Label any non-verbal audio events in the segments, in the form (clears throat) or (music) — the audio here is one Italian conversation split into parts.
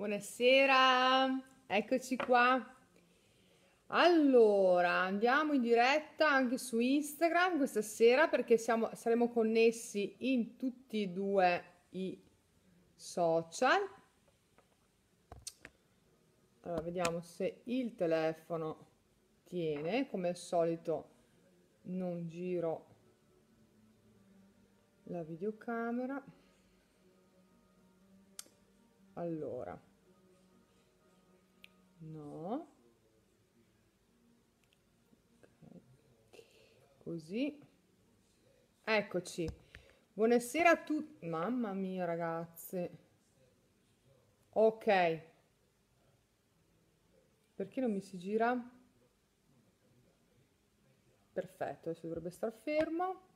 Buonasera, eccoci qua. Allora, andiamo in diretta anche su Instagram questa sera perché siamo, saremo connessi in tutti e due i social. Allora, vediamo se il telefono tiene, come al solito non giro la videocamera. Allora no così eccoci buonasera a tutti mamma mia ragazze ok perché non mi si gira perfetto adesso dovrebbe star fermo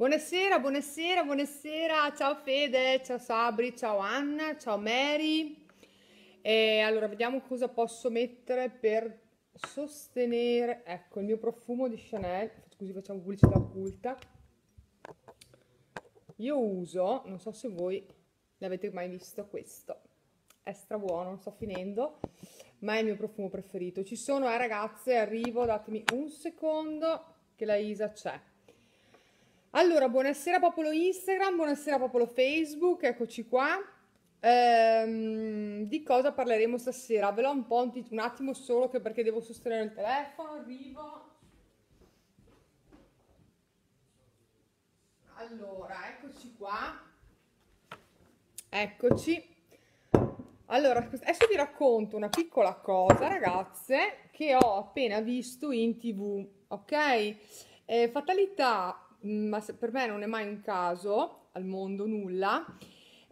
Buonasera, buonasera, buonasera, ciao Fede, ciao Sabri, ciao Anna, ciao Mary, e allora, vediamo cosa posso mettere per sostenere, ecco, il mio profumo di Chanel, così facciamo pubblicità occulta. Io uso, non so se voi l'avete mai visto questo, è stra buono, sto finendo, ma è il mio profumo preferito. Ci sono, eh ragazze, arrivo, datemi un secondo che la Isa c'è. Allora, buonasera popolo Instagram, buonasera popolo Facebook, eccoci qua. Ehm, di cosa parleremo stasera? Ve l'ho un po' un, un attimo solo che perché devo sostenere il telefono, arrivo. Allora, eccoci qua. Eccoci. Allora, adesso vi racconto una piccola cosa, ragazze, che ho appena visto in tv, ok? Eh, fatalità, mm, ma per me non è mai un caso, al mondo nulla,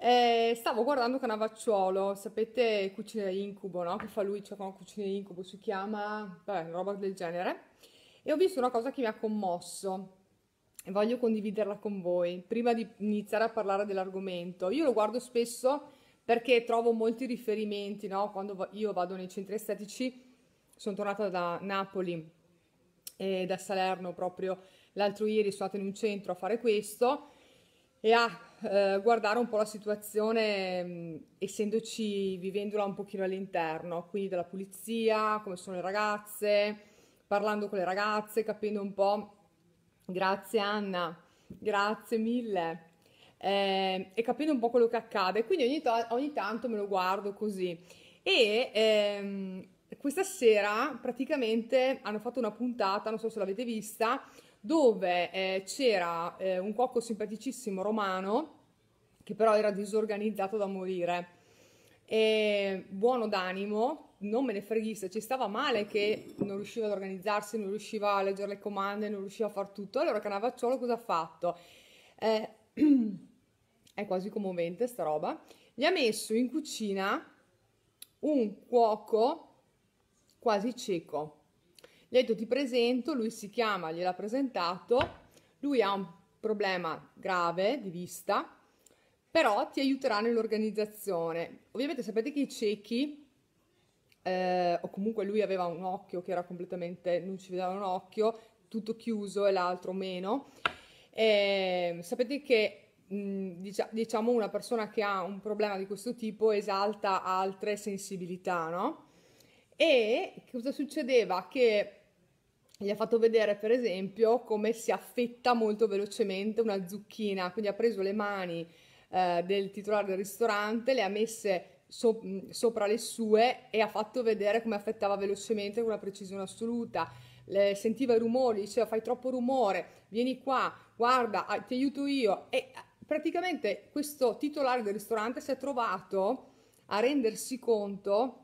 eh, stavo guardando Canavacciuolo, sapete Cucina Incubo, no? Che fa lui, cioè come Cucina Incubo si chiama, vabbè, roba del genere. E ho visto una cosa che mi ha commosso e voglio condividerla con voi prima di iniziare a parlare dell'argomento. Io lo guardo spesso perché trovo molti riferimenti, no? Quando io vado nei centri estetici, sono tornata da Napoli e da Salerno proprio l'altro ieri, sono stata in un centro a fare questo e ah, eh, guardare un po' la situazione, mh, mm, essendoci, vivendola un pochino all'interno, quindi della pulizia, come sono le ragazze, parlando con le ragazze, capendo un po'. Grazie Anna, grazie mille. Eh, e capendo un po' quello che accade, quindi ogni, to- ogni tanto me lo guardo così. E ehm, questa sera praticamente hanno fatto una puntata, non so se l'avete vista, dove eh, c'era eh, un cuoco simpaticissimo romano che però era disorganizzato da morire. E, buono d'animo, non me ne freghisse, ci stava male che non riusciva ad organizzarsi, non riusciva a leggere le comande, non riusciva a far tutto. Allora Canavacciolo cosa ha fatto? Eh, (clears throat) è quasi commovente sta roba. Gli ha messo in cucina un cuoco quasi cieco gli ho detto ti presento, lui si chiama, gliel'ha presentato, lui ha un problema grave di vista, però ti aiuterà nell'organizzazione. Ovviamente sapete che i ciechi, eh, o comunque lui aveva un occhio che era completamente, non ci vedeva un occhio, tutto chiuso e l'altro meno, eh, sapete che diciamo una persona che ha un problema di questo tipo esalta altre sensibilità, no? E cosa succedeva? Che gli ha fatto vedere per esempio come si affetta molto velocemente una zucchina, quindi ha preso le mani eh, del titolare del ristorante, le ha messe so- sopra le sue e ha fatto vedere come affettava velocemente con una precisione assoluta. Le, sentiva i rumori, diceva fai troppo rumore, vieni qua, guarda, ah, ti aiuto io. E ah, praticamente questo titolare del ristorante si è trovato a rendersi conto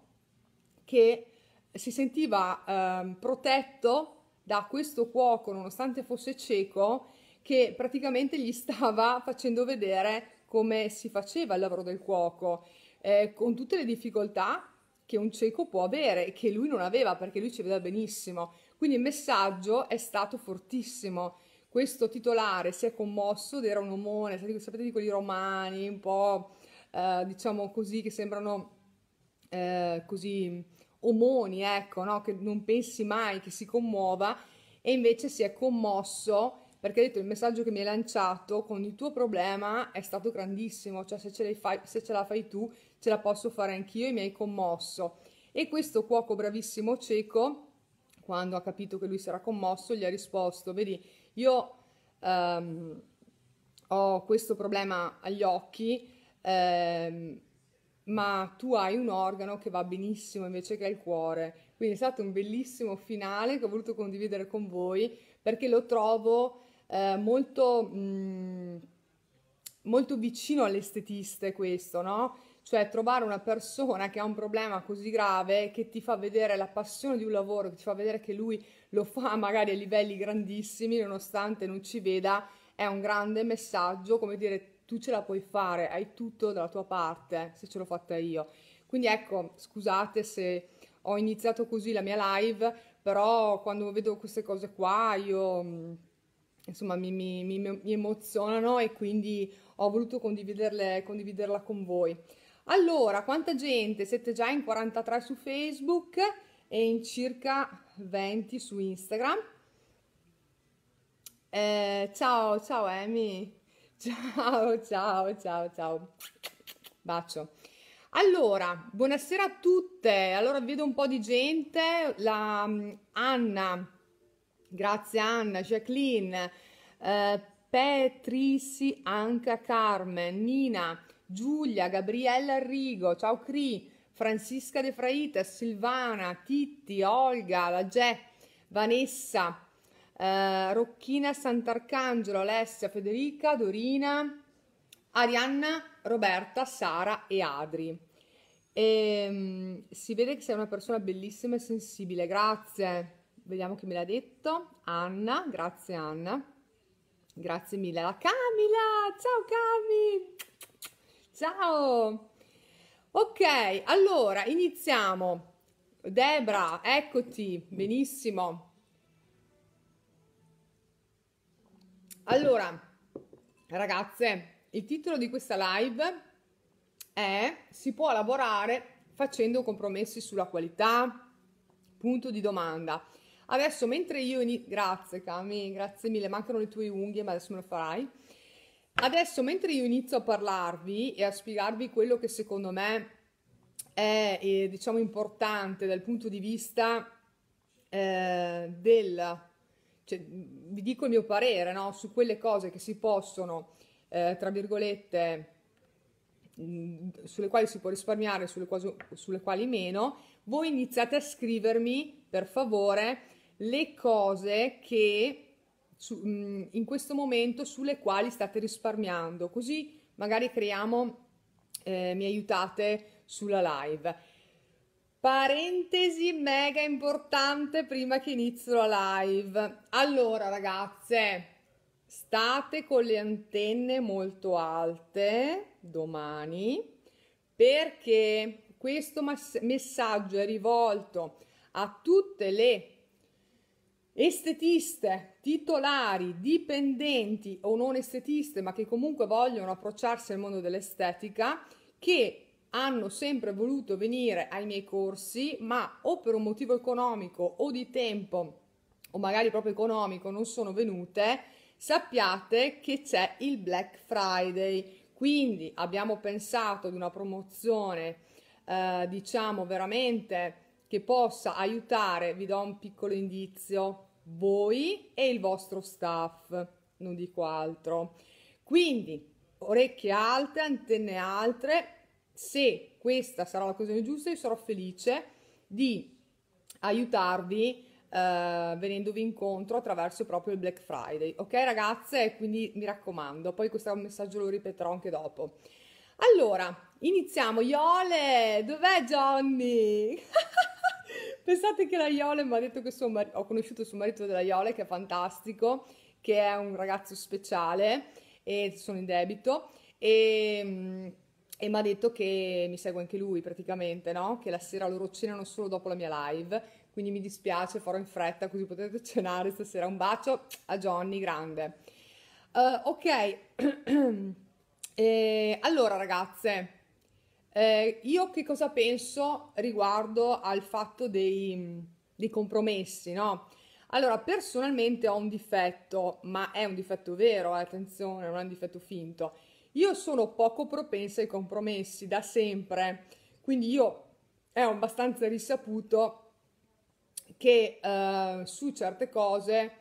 che si sentiva eh, protetto da questo cuoco, nonostante fosse cieco, che praticamente gli (laughs) stava facendo vedere come si faceva il lavoro del cuoco, eh, con tutte le difficoltà che un cieco può avere, che lui non aveva perché lui ci vedeva benissimo. Quindi il messaggio è stato fortissimo. Questo titolare si è commosso ed era un omone, sapete di quelli romani, un po' eh, diciamo così, che sembrano eh, così omoni, ecco, no? che non pensi mai che si commuova e invece si è commosso perché ha detto il messaggio che mi hai lanciato con il tuo problema è stato grandissimo, cioè se ce, fai, se ce la fai tu ce la posso fare anch'io e mi hai commosso. E questo cuoco bravissimo cieco, quando ha capito che lui si era commosso, gli ha risposto, vedi, io ehm, ho questo problema agli occhi, ehm, ma tu hai un organo che va benissimo invece che il cuore. Quindi è stato un bellissimo finale che ho voluto condividere con voi perché lo trovo eh, molto, mh, mm, molto vicino all'estetista questo, no? Cioè trovare una persona che ha un problema così grave che ti fa vedere la passione di un lavoro, che ti fa vedere che lui lo fa magari a livelli grandissimi nonostante non ci veda, è un grande messaggio, come dire, tu ce la puoi fare, hai tutto dalla tua parte, eh, se ce l'ho fatta io. Quindi ecco, scusate se ho iniziato così la mia live, però quando vedo queste cose qua io mm, insomma mi, mi, mi, mi emozionano e quindi ho voluto condividerla con voi. Allora, quanta gente? Siete già in 43 su Facebook e in circa 20 su Instagram. Eh, ciao, ciao Amy. Ciao, ciao, ciao, ciao. Bacio. Allora, buonasera a tutte. Allora, vedo un po' di gente. La mm, Anna, grazie Anna, Jacqueline, eh, Petrisi, Anca, Carmen, Nina, Giulia, Gabriella Arrigo, ciao Cri, Francisca De Fraita, Silvana, Titti, Olga, la Gè, Vanessa, eh, Rocchina, Sant'Arcangelo, Alessia, Federica, Dorina, Arianna, Roberta, Sara e Adri. E, ehm, si vede che sei una persona bellissima e sensibile, grazie. Vediamo chi me l'ha detto. Anna, grazie Anna. Grazie mille alla Camila. Ciao Cami. Ciao. Ok, allora iniziamo. Debra, eccoti, benissimo. Allora, ragazze, il titolo di questa live è Si può lavorare facendo compromessi sulla qualità? Punto di domanda. Adesso, mentre io... In... Grazie, Cami, grazie mille. Mancano le tue unghie, ma adesso me lo farai. Adesso, mentre io inizio a parlarvi e a spiegarvi quello che secondo me è, eh, diciamo, importante dal punto di vista eh, del cioè, vi dico il mio parere no? su quelle cose che si possono, eh, tra virgolette, mh, mm, sulle quali si può risparmiare, sulle, cose, sulle quali meno, voi iniziate a scrivermi, per favore, le cose che su, mh, mm, in questo momento sulle quali state risparmiando, così magari creiamo, eh, mi aiutate sulla live. Parentesi mega importante prima che inizio la live. Allora, ragazze, state con le antenne molto alte domani perché questo messaggio è rivolto a tutte le estetiste, titolari, dipendenti o non estetiste, ma che comunque vogliono approcciarsi al mondo dell'estetica, che hanno sempre voluto venire ai miei corsi, ma o per un motivo economico o di tempo, o magari proprio economico, non sono venute, sappiate che c'è il Black Friday. Quindi abbiamo pensato di una promozione, eh, diciamo veramente che possa aiutare, vi do un piccolo indizio, voi e il vostro staff, non dico altro. Quindi orecchie alte, antenne alte, se questa sarà l'occasione giusta, io sarò felice di aiutarvi eh, venendovi incontro attraverso proprio il Black Friday. Ok ragazze, quindi mi raccomando, poi questo messaggio lo ripeterò anche dopo. Allora, iniziamo. Iole, dov'è Johnny? (laughs) Pensate che la Iole mi ha detto che suo mar- ho conosciuto il suo marito della Iole, che è fantastico, che è un ragazzo speciale e sono in debito. E ehm, e mi ha detto che mi segue anche lui praticamente, no? Che la sera loro cenano solo dopo la mia live, quindi mi dispiace, farò in fretta così potete cenare stasera. Un bacio a Johnny, grande. Uh, ok, (clears throat) eh, allora ragazze, eh, io che cosa penso riguardo al fatto dei, dei compromessi, no? Allora, personalmente ho un difetto, ma è un difetto vero, eh, attenzione, non è un difetto finto io sono poco propensa ai compromessi da sempre, quindi io è abbastanza risaputo che eh, su certe cose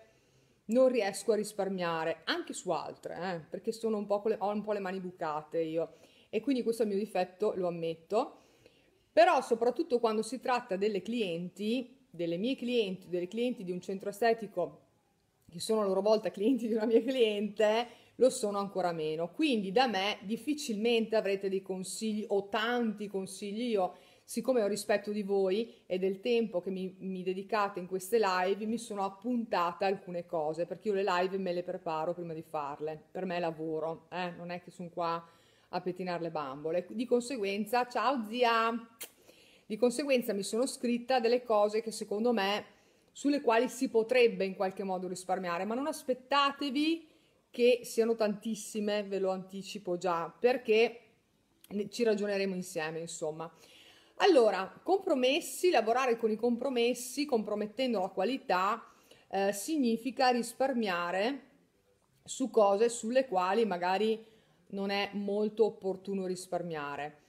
non riesco a risparmiare, anche su altre, eh, perché sono un po le, ho un po' le mani bucate io e quindi questo è il mio difetto, lo ammetto, però soprattutto quando si tratta delle clienti, delle mie clienti, delle clienti di un centro estetico, che sono a loro volta clienti di una mia cliente, lo sono ancora meno. Quindi da me difficilmente avrete dei consigli o tanti consigli. Io, siccome ho rispetto di voi e del tempo che mi, mi dedicate in queste live, mi sono appuntata alcune cose, perché io le live me le preparo prima di farle. Per me è lavoro, eh? non è che sono qua a pettinare le bambole. Di conseguenza, ciao zia! Di conseguenza mi sono scritta delle cose che secondo me sulle quali si potrebbe in qualche modo risparmiare, ma non aspettatevi che siano tantissime, ve lo anticipo già, perché ci ragioneremo insieme, insomma. Allora, compromessi, lavorare con i compromessi, compromettendo la qualità, eh, significa risparmiare su cose sulle quali magari non è molto opportuno risparmiare.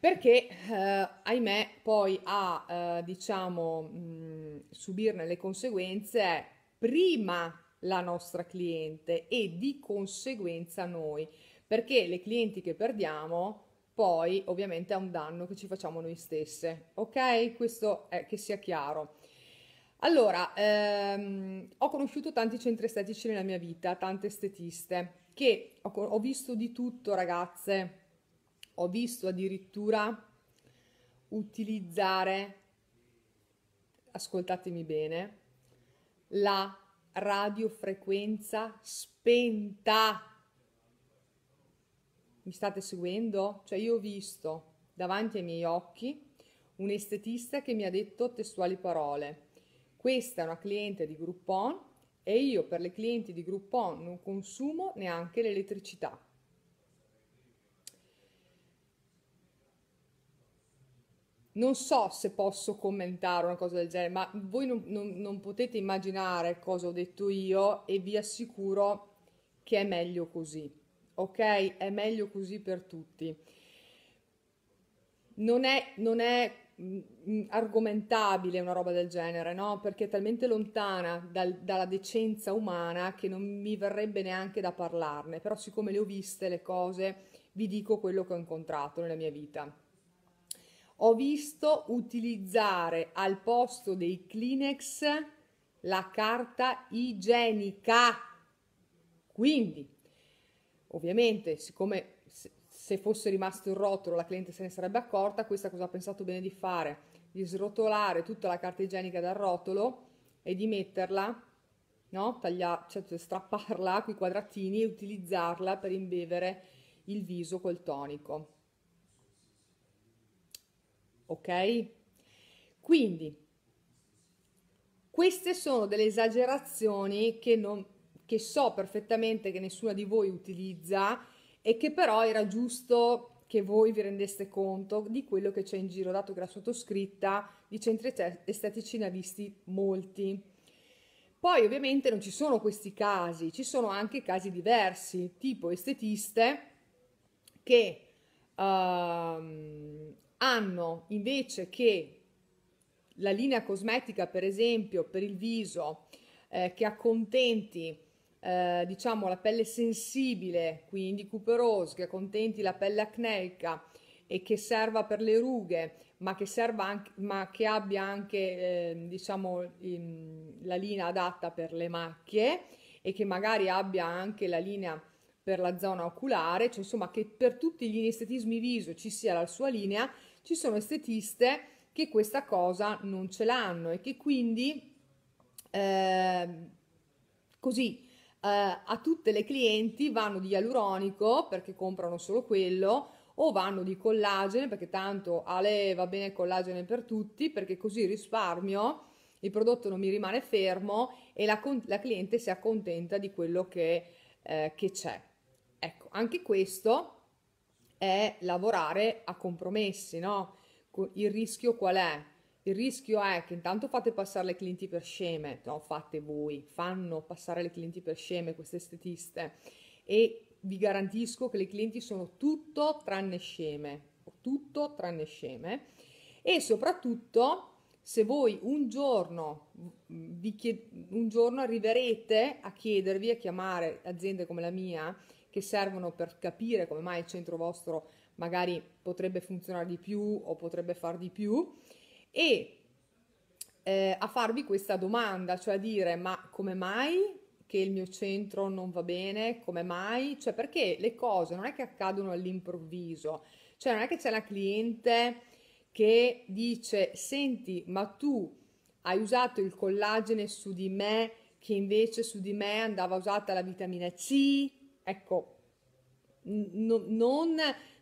Perché, eh, ahimè, poi a, eh, diciamo, mh, mm, subirne le conseguenze è prima la nostra cliente e di conseguenza noi, perché le clienti che perdiamo poi ovviamente è un danno che ci facciamo noi stesse, ok? Questo è che sia chiaro. Allora, ehm, ho conosciuto tanti centri estetici nella mia vita, tante estetiste, che ho, ho visto di tutto ragazze, ho visto addirittura utilizzare, ascoltatemi bene, la radiofrequenza spenta. Mi state seguendo? Cioè io ho visto davanti ai miei occhi un estetista che mi ha detto testuali parole. Questa è una cliente di Groupon e io per le clienti di Groupon non consumo neanche l'elettricità. non so se posso commentare una cosa del genere, ma voi non, non, non, potete immaginare cosa ho detto io e vi assicuro che è meglio così, ok? È meglio così per tutti. Non è, non è mm, argomentabile una roba del genere, no? Perché è talmente lontana dal, dalla decenza umana che non mi verrebbe neanche da parlarne, però siccome le ho viste le cose, vi dico quello che ho incontrato nella mia vita ho visto utilizzare al posto dei Kleenex la carta igienica. Quindi, ovviamente, siccome se fosse rimasto il rotolo la cliente se ne sarebbe accorta, questa cosa ha pensato bene di fare? Di srotolare tutta la carta igienica dal rotolo e di metterla, no? Taglia, cioè, cioè strapparla quei quadratini e utilizzarla per imbevere il viso col tonico ok? Quindi queste sono delle esagerazioni che, non, che so perfettamente che nessuna di voi utilizza e che però era giusto che voi vi rendeste conto di quello che c'è in giro, dato che la sottoscritta di centri estetici ne ha visti molti. Poi ovviamente non ci sono questi casi, ci sono anche casi diversi, tipo estetiste che ehm, hanno invece che la linea cosmetica, per esempio, per il viso, eh, che accontenti eh, diciamo la pelle sensibile, quindi cuperose, che accontenti la pelle acneica e che serva per le rughe, ma che, serva anche, ma che abbia anche eh, diciamo, in, la linea adatta per le macchie e che magari abbia anche la linea per la zona oculare, cioè insomma che per tutti gli estetismi viso ci sia la sua linea, ci sono estetiste che questa cosa non ce l'hanno e che quindi eh, così eh, a tutte le clienti vanno di ialuronico perché comprano solo quello o vanno di collagene perché tanto Ale va bene il collagene per tutti perché così risparmio il prodotto non mi rimane fermo e la, la cliente si accontenta di quello che, eh, che c'è. Ecco, anche questo è lavorare a compromessi, no? Il rischio qual è? Il rischio è che intanto fate passare le clienti per sceme, no, fate voi, fanno passare le clienti per sceme queste estetiste e vi garantisco che le clienti sono tutto tranne sceme, tutto tranne sceme e soprattutto se voi un giorno, un giorno arriverete a chiedervi, a chiamare aziende come la mia che servono per capire come mai il centro vostro magari potrebbe funzionare di più o potrebbe far di più e eh, a farvi questa domanda, cioè a dire ma come mai che il mio centro non va bene, come mai? Cioè perché le cose non è che accadono all'improvviso, cioè non è che c'è la cliente che dice senti ma tu hai usato il collagene su di me che invece su di me andava usata la vitamina C Ecco, non,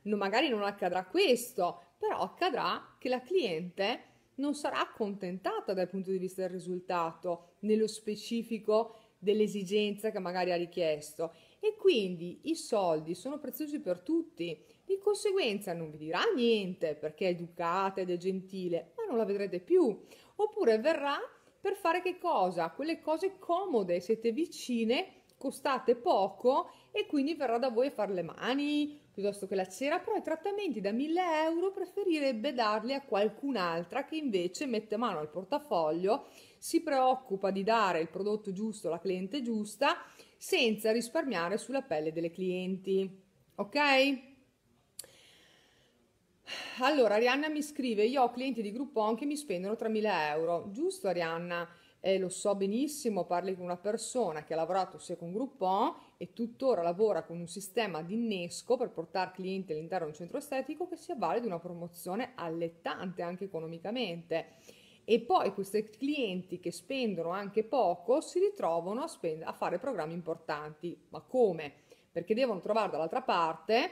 non, magari non accadrà questo, però accadrà che la cliente non sarà accontentata dal punto di vista del risultato, nello specifico dell'esigenza che magari ha richiesto. E quindi i soldi sono preziosi per tutti, di conseguenza non vi dirà niente perché è educata ed è gentile, ma non la vedrete più. Oppure verrà per fare che cosa? Quelle cose comode, siete vicine costate poco e quindi verrà da voi a fare le mani piuttosto che la cera, però i trattamenti da 1000 euro preferirebbe darli a qualcun'altra che invece mette mano al portafoglio, si preoccupa di dare il prodotto giusto alla cliente giusta senza risparmiare sulla pelle delle clienti. Ok? Allora, Arianna mi scrive, io ho clienti di gruppo che mi spendono 3.000 euro. Giusto, Arianna? eh, lo so benissimo, parli con una persona che ha lavorato sia con Groupon e tuttora lavora con un sistema di innesco per portare clienti all'interno di un centro estetico che sia di una promozione allettante anche economicamente. E poi questi clienti che spendono anche poco si ritrovano a, spend- a fare programmi importanti. Ma come? Perché devono trovare dall'altra parte,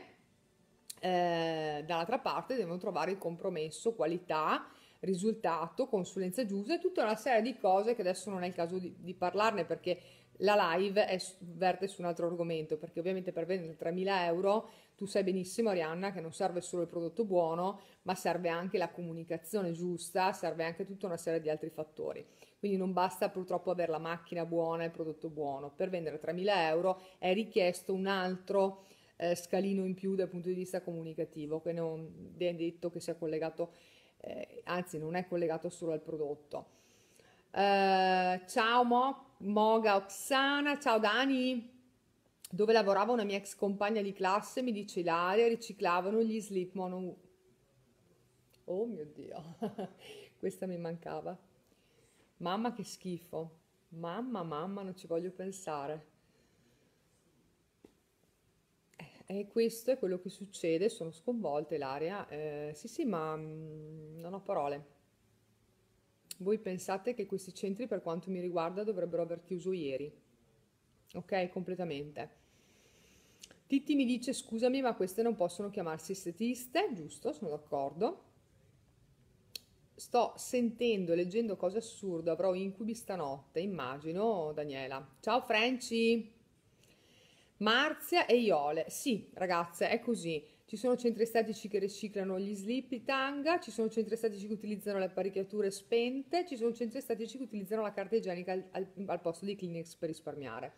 eh, dall'altra parte devono trovare il compromesso, qualità risultato, consulenza giusta e tutta una serie di cose che adesso non è il caso di, di parlarne perché la live è, verte su un altro argomento, perché ovviamente per vendere 3.000 euro tu sai benissimo, Arianna, che non serve solo il prodotto buono, ma serve anche la comunicazione giusta, serve anche tutta una serie di altri fattori. Quindi non basta purtroppo avere la macchina buona e il prodotto buono. Per vendere 3.000 euro è richiesto un altro eh, scalino in più dal punto di vista comunicativo, che non è detto che sia collegato eh, anzi non è collegato solo al prodotto. Eh, ciao Mo, Moga Oxana, ciao Dani, dove lavorava una mia ex compagna di classe, mi dice Ilaria, riciclavano gli slip mono... Oh mio Dio, (laughs) questa mi mancava. Mamma che schifo, mamma, mamma, non ci voglio pensare. E questo è quello che succede, sono sconvolte l'area. Eh, sì, sì, ma mh, mm, non ho parole. Voi pensate che questi centri, per quanto mi riguarda, dovrebbero aver chiuso ieri. Ok, completamente. Titti mi dice, scusami, ma queste non possono chiamarsi estetiste, giusto, sono d'accordo. Sto sentendo e leggendo cose assurde, avrò incubi stanotte, immagino, Daniela. Ciao Franci! Marzia e Iole. Sì, ragazze, è così. Ci sono centri estetici che riciclano gli slip, tanga, ci sono centri estetici che utilizzano le apparecchiature spente, ci sono centri estetici che utilizzano la carta igienica al, al, al posto di Kleenex per risparmiare.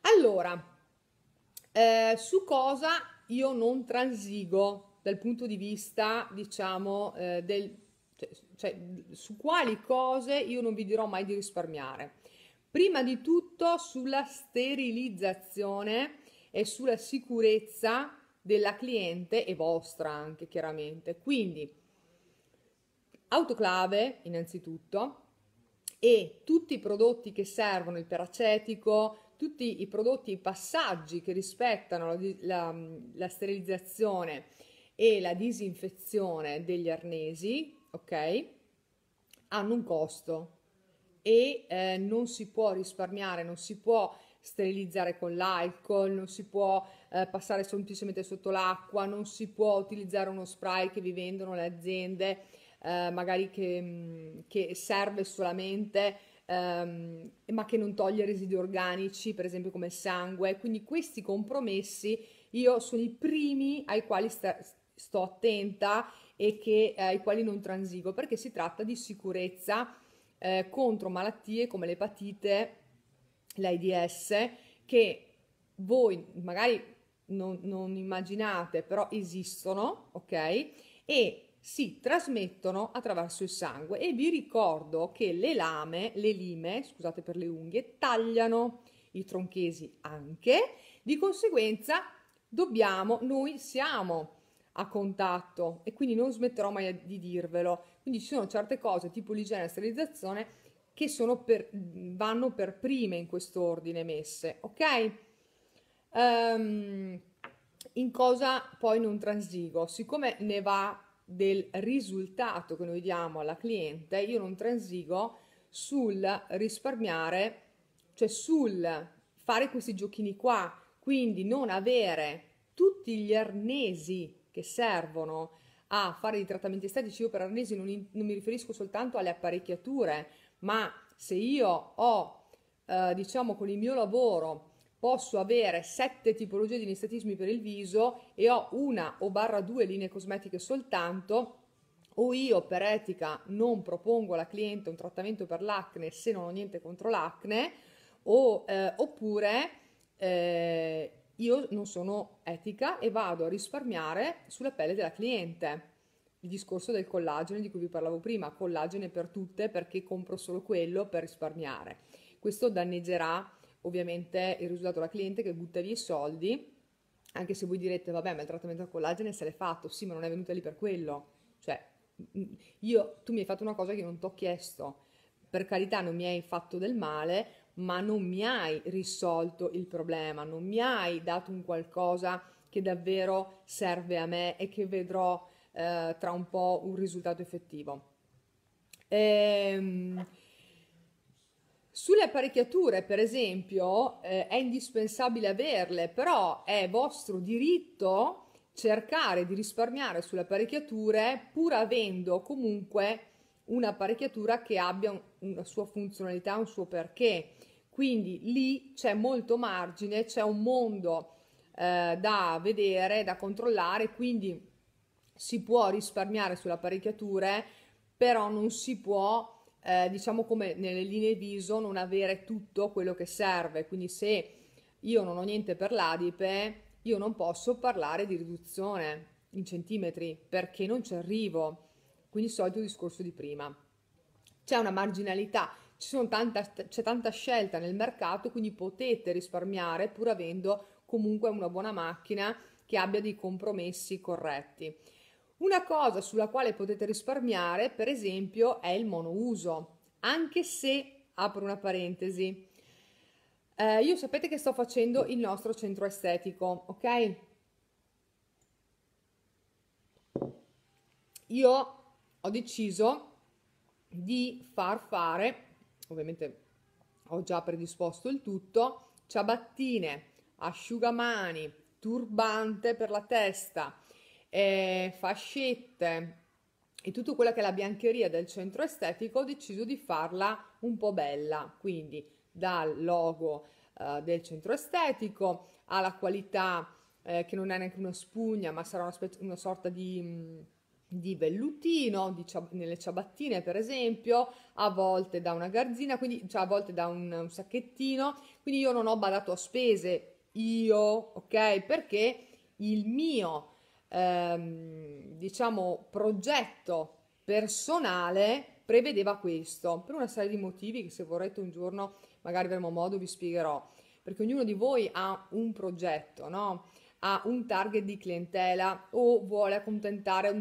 Allora, eh, su cosa io non transigo dal punto di vista, diciamo, eh, del, cioè, cioè, su quali cose io non vi dirò mai di risparmiare prima di tutto sulla sterilizzazione e sulla sicurezza della cliente e vostra anche chiaramente. Quindi autoclave innanzitutto e tutti i prodotti che servono, il peracetico, tutti i prodotti, i passaggi che rispettano la, la, la sterilizzazione e la disinfezione degli arnesi, ok? Hanno un costo, e eh, non si può risparmiare, non si può sterilizzare con l'alcol, non si può eh, passare semplicemente sotto l'acqua, non si può utilizzare uno spray che vi vendono le aziende, eh, magari che, mm, che, serve solamente, ehm, ma che non toglie residui organici, per esempio come il sangue. Quindi questi compromessi io sono i primi ai quali sta, sto attenta e che, eh, ai quali non transigo, perché si tratta di sicurezza eh, contro malattie come l'epatite, l'AIDS, che voi magari non, non immaginate, però esistono, ok? E si trasmettono attraverso il sangue e vi ricordo che le lame, le lime, scusate per le unghie, tagliano i tronchesi anche, di conseguenza dobbiamo, noi siamo a contatto e quindi non smetterò mai di dirvelo, quindi ci sono certe cose, tipo l'igiene e la sterilizzazione, che per, vanno per prime in questo ordine messe, ok? Um, in cosa poi non transigo? Siccome ne va del risultato che noi diamo alla cliente, io non transigo sul risparmiare, cioè sul fare questi giochini qua, quindi non avere tutti gli arnesi che servono a fare dei trattamenti estetici, io per arnesi non, in, non mi riferisco soltanto alle apparecchiature, ma se io ho, eh, diciamo, con il mio lavoro posso avere sette tipologie di anestetismi per il viso e ho una o barra due linee cosmetiche soltanto, o io per etica non propongo alla cliente un trattamento per l'acne se non ho niente contro l'acne, o, eh, oppure eh, io non sono etica e vado a risparmiare sulla pelle della cliente. Il discorso del collagene di cui vi parlavo prima, collagene per tutte perché compro solo quello per risparmiare. Questo danneggerà ovviamente il risultato della cliente che butta via i soldi, anche se voi direte vabbè ma il trattamento al collagene se l'è fatto, sì ma non è venuta lì per quello. Cioè mm, io, tu mi hai fatto una cosa che non ti ho chiesto, per carità non mi hai fatto del male, ma non mi hai risolto il problema, non mi hai dato un qualcosa che davvero serve a me e che vedrò eh, tra un po' un risultato effettivo. Ehm, sulle apparecchiature, per esempio, eh, è indispensabile averle, però è vostro diritto cercare di risparmiare sulle apparecchiature pur avendo comunque un'apparecchiatura che abbia una sua funzionalità, un suo perché. Quindi lì c'è molto margine, c'è un mondo eh, da vedere, da controllare, quindi si può risparmiare sulle apparecchiature, però non si può, eh, diciamo come nelle linee viso, non avere tutto quello che serve. Quindi se io non ho niente per l'adipe, io non posso parlare di riduzione in centimetri perché non ci arrivo quindi solito discorso di prima. C'è una marginalità, tanta, c'è tanta scelta nel mercato, quindi potete risparmiare pur avendo comunque una buona macchina che abbia dei compromessi corretti. Una cosa sulla quale potete risparmiare, per esempio, è il monouso, anche se, apro una parentesi, eh, io sapete che sto facendo il nostro centro estetico, ok? Io ho deciso di far fare, ovviamente ho già predisposto il tutto, ciabattine, asciugamani, turbante per la testa, eh, fascette e tutta quella che è la biancheria del centro estetico, ho deciso di farla un po' bella, quindi dal logo eh, del centro estetico alla qualità eh, che non è neanche una spugna, ma sarà una, spe- una sorta di... Mh, mm, di vellutino, di ciab- nelle ciabattine per esempio, a volte da una garzina, quindi cioè a volte da un, un sacchettino, quindi io non ho badato a spese, io, ok? Perché il mio, ehm, diciamo, progetto personale prevedeva questo, per una serie di motivi che se vorrete un giorno magari avremo modo vi spiegherò, perché ognuno di voi ha un progetto, no? a un target di clientela o vuole accontentare un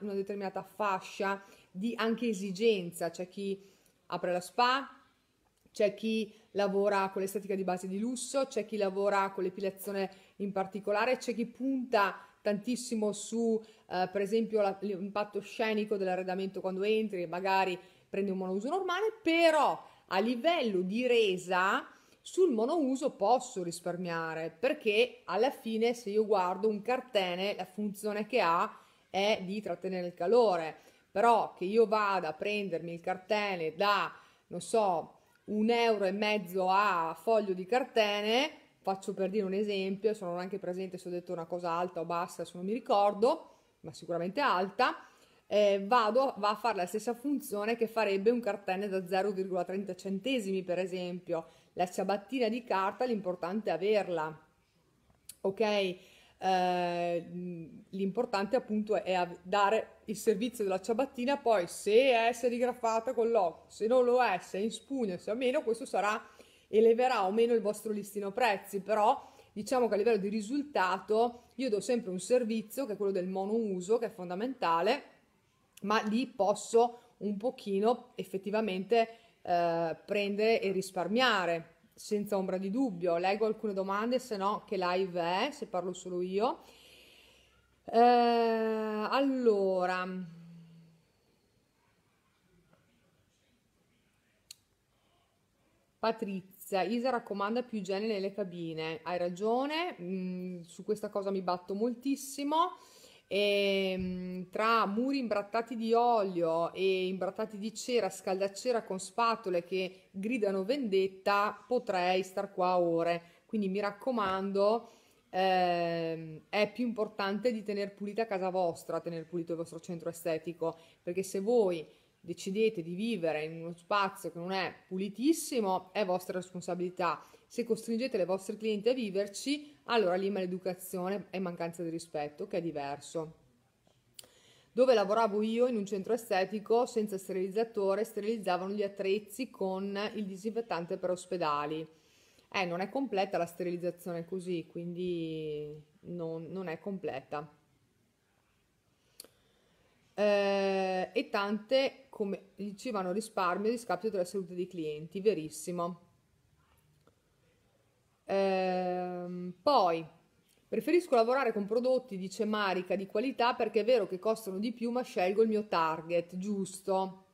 una determinata fascia di anche esigenza, c'è chi apre la spa, c'è chi lavora con l'estetica di base di lusso, c'è chi lavora con l'epilazione in particolare, c'è chi punta tantissimo su eh, per esempio la, l'impatto scenico dell'arredamento quando entri, magari prendi un monouso normale, però a livello di resa sul monouso posso risparmiare perché alla fine se io guardo un cartene la funzione che ha è di trattenere il calore, però che io vada a prendermi il cartene da, non so, un euro e mezzo a foglio di cartene, faccio per dire un esempio, sono anche presente se ho detto una cosa alta o bassa, se non mi ricordo, ma sicuramente alta, eh, vado, va a fare la stessa funzione che farebbe un cartene da 0,30 centesimi, per esempio la ciabattina di carta, l'importante è averla, ok? Uh, l'importante appunto è dare il servizio della ciabattina, poi se è serigrafata con l'occhio, se non lo è, se è in spugna, se è meno, questo sarà, eleverà o meno il vostro listino prezzi, però diciamo che a livello di risultato io do sempre un servizio che è quello del monouso, che è fondamentale, ma lì posso un pochino effettivamente eh, prendere e risparmiare, senza ombra di dubbio. Leggo alcune domande, se no che live è, se parlo solo io. Eh, allora, Patrizia, Isa raccomanda più igiene nelle cabine. Hai ragione, mh, mm, su questa cosa mi batto moltissimo. E, ehm, tra muri imbrattati di olio e imbrattati di cera, scaldacera con spatole che gridano vendetta, potrei star qua ore. Quindi mi raccomando, eh, è più importante di tenere pulita casa vostra, tenere pulito il vostro centro estetico, perché se voi decidete di vivere in uno spazio che non è pulitissimo, è vostra responsabilità se costringete le vostre clienti a viverci, allora lì maleducazione e mancanza di rispetto, che è diverso. Dove lavoravo io in un centro estetico senza sterilizzatore, sterilizzavano gli attrezzi con il disinfettante per ospedali. Eh, non è completa la sterilizzazione così, quindi non, non è completa. Eh, e tante, come dicevano, risparmio di scapito della salute dei clienti, verissimo. Ehm, poi preferisco lavorare con prodotti, dice Marica, di qualità perché è vero che costano di più, ma scelgo il mio target, giusto?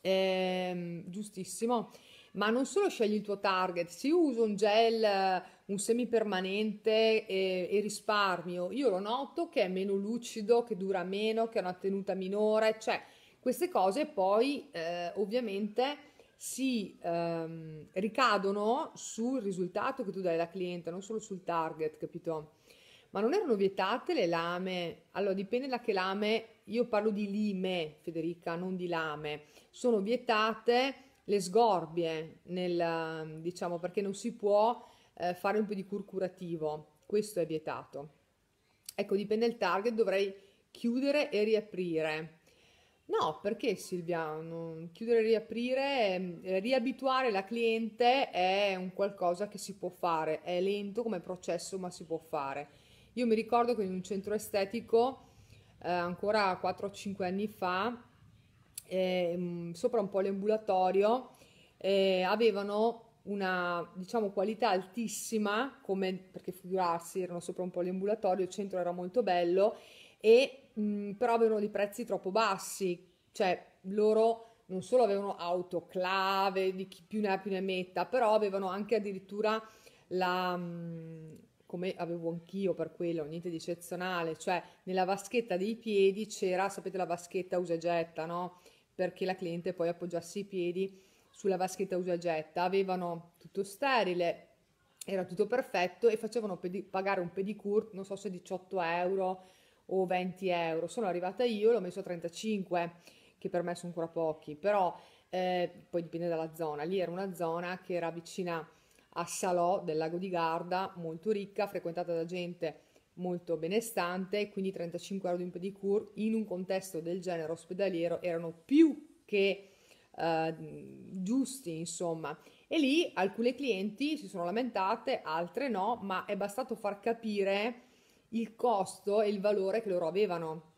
Ehm, giustissimo. Ma non solo scegli il tuo target, se io uso un gel, un semipermanente e, e risparmio, io lo noto che è meno lucido, che dura meno, che ha una tenuta minore, cioè queste cose poi eh, ovviamente si ehm, ricadono sul risultato che tu dai alla cliente, non solo sul target, capito? Ma non erano vietate le lame? Allora, dipende da che lame, io parlo di lime, Federica, non di lame. Sono vietate le sgorbie, nel, diciamo, perché non si può eh, fare un pedicure curativo, questo è vietato. Ecco, dipende dal target, dovrei chiudere e riaprire No, perché Silvia, non... chiudere e riaprire, ehm, riabituare la cliente è un qualcosa che si può fare, è lento come processo ma si può fare. Io mi ricordo che in un centro estetico, eh, ancora 4-5 anni fa, eh, sopra un po' poliambulatorio, eh, avevano una diciamo, qualità altissima, come, perché figurarsi erano sopra un po' poliambulatorio, il centro era molto bello e mh, mm, però avevano dei prezzi troppo bassi, cioè loro non solo avevano autoclave di chi più ne ha più ne metta, però avevano anche addirittura la, mh, mm, come avevo anch'io per quello, niente di eccezionale, cioè nella vaschetta dei piedi c'era, sapete la vaschetta usa e getta, no? Perché la cliente poi appoggiasse i piedi sulla vaschetta usa e getta, avevano tutto sterile, era tutto perfetto e facevano pedi- pagare un pedicure, non so se 18 euro, o 20 euro. Sono arrivata io, e l'ho messo a 35, che per me sono ancora pochi, però eh, poi dipende dalla zona. Lì era una zona che era vicina a Salò del lago di Garda, molto ricca, frequentata da gente molto benestante, quindi 35 euro di un pedicure in un contesto del genere ospedaliero erano più che eh, giusti, insomma. E lì alcune clienti si sono lamentate, altre no, ma è bastato far capire il costo e il valore che loro avevano.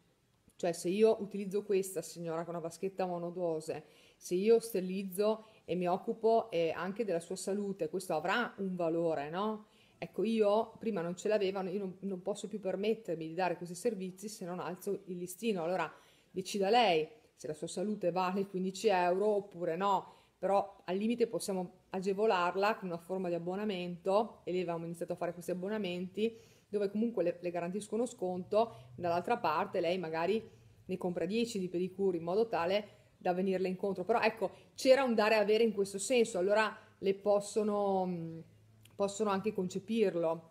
Cioè se io utilizzo questa signora con una vaschetta monodose, se io sterilizzo e mi occupo eh, anche della sua salute, questo avrà un valore, no? Ecco, io prima non ce l'avevano, io non, non posso più permettermi di dare questi servizi se non alzo il listino. Allora decida lei se la sua salute vale 15 euro oppure no però al limite possiamo agevolarla con una forma di abbonamento e lei avevamo iniziato a fare questi abbonamenti dove comunque le, le garantiscono sconto, dall'altra parte lei magari ne compra 10 di pedicure in modo tale da venirle incontro. Però ecco, c'era un dare a avere in questo senso, allora le possono, possono anche concepirlo.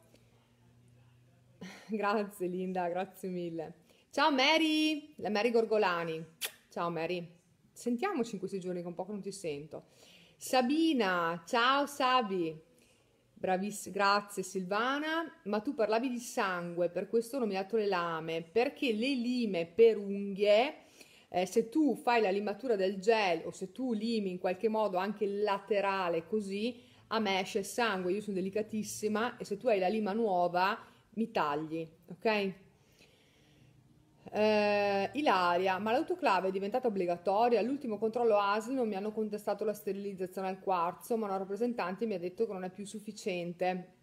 (laughs) grazie Linda, grazie mille. Ciao Mary, la Mary Gorgolani. Ciao Mary, sentiamoci in questi giorni che un po' non ti sento. Sabina, ciao Sabi. Bravissima, grazie Silvana. Ma tu parlavi di sangue, per questo ho nominato le lame, perché le lime per unghie, eh, se tu fai la limatura del gel o se tu limi in qualche modo anche il laterale così, a me esce il sangue, io sono delicatissima e se tu hai la lima nuova mi tagli, ok? Eh, Ilaria, ma l'autoclave è diventata obbligatoria? All'ultimo controllo ASL non mi hanno contestato la sterilizzazione al quarzo, ma una rappresentante mi ha detto che non è più sufficiente.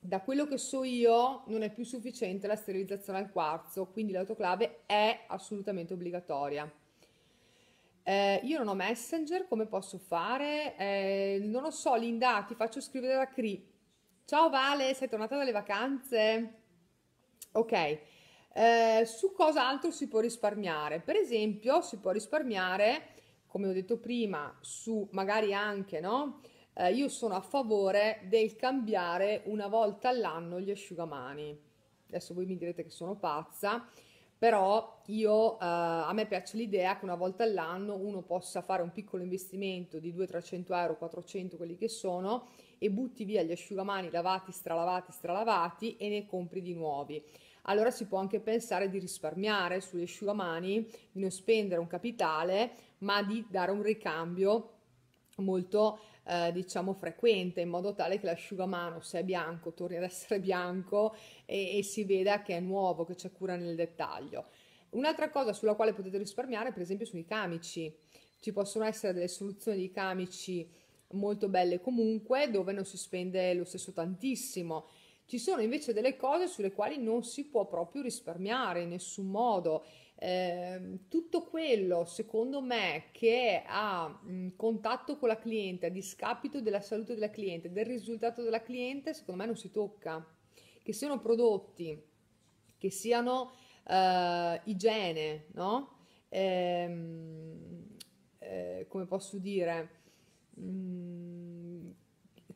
Da quello che so io, non è più sufficiente la sterilizzazione al quarzo, quindi l'autoclave è assolutamente obbligatoria. Eh, io non ho Messenger, come posso fare? Eh, non lo so, Linda, ti faccio scrivere da CRI. Ciao Vale, sei tornata dalle vacanze? Ok. Eh, su cosa altro si può risparmiare? Per esempio, si può risparmiare, come ho detto prima, su magari anche, no? Eh, io sono a favore del cambiare una volta all'anno gli asciugamani. Adesso voi mi direte che sono pazza, però io, eh, a me piace l'idea che una volta all'anno uno possa fare un piccolo investimento di 200-300 euro, 400 quelli che sono, e butti via gli asciugamani lavati, stralavati, stralavati e ne compri di nuovi allora si può anche pensare di risparmiare sulle asciugamani, di non spendere un capitale, ma di dare un ricambio molto eh, diciamo frequente in modo tale che l'asciugamano se è bianco torni ad essere (laughs) bianco e, e si veda che è nuovo, che c'è cura nel dettaglio. Un'altra cosa sulla quale potete risparmiare per esempio sono i camici. Ci possono essere delle soluzioni di camici molto belle comunque dove non si spende lo stesso tantissimo ci sono invece delle cose sulle quali non si può proprio risparmiare in nessun modo. Eh, tutto quello, secondo me, che ha mm, contatto con la cliente, a discapito della salute della cliente, del risultato della cliente, secondo me non si tocca. Che siano prodotti, che siano eh, igiene, no? Ehm, eh, come posso dire? Mh, mm,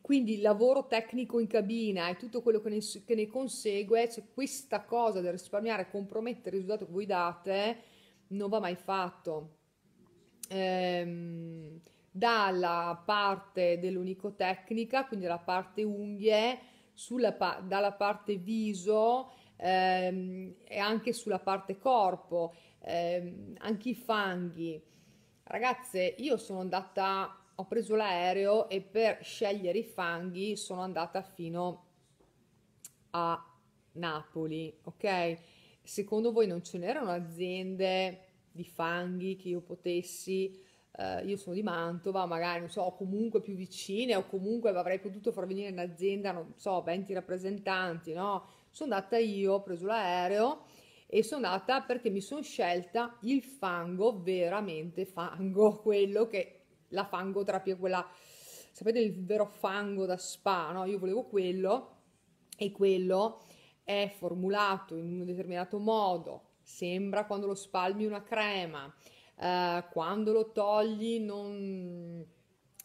quindi il lavoro tecnico in cabina e tutto quello che ne, che ne consegue, cioè questa cosa del risparmiare e compromettere il risultato che voi date, non va mai fatto. Ehm, dalla parte dell'unico dell'unicotecnica, quindi dalla parte unghie, pa- dalla parte viso ehm, e anche sulla parte corpo, ehm, anche i fanghi. Ragazze, io sono andata ho preso l'aereo e per scegliere i fanghi sono andata fino a Napoli, ok? Secondo voi non ce n'erano aziende di fanghi che io potessi, eh, io sono di Mantova, magari non so, comunque più vicine o comunque avrei potuto far venire un'azienda, non so, 20 rappresentanti, no? Sono andata io, ho preso l'aereo e sono andata perché mi sono scelta il fango, veramente fango, (laughs) quello che la fangoterapia, quella, sapete il vero fango da spa, no? Io volevo quello e quello è formulato in un determinato modo, sembra quando lo spalmi una crema, eh, quando lo togli non,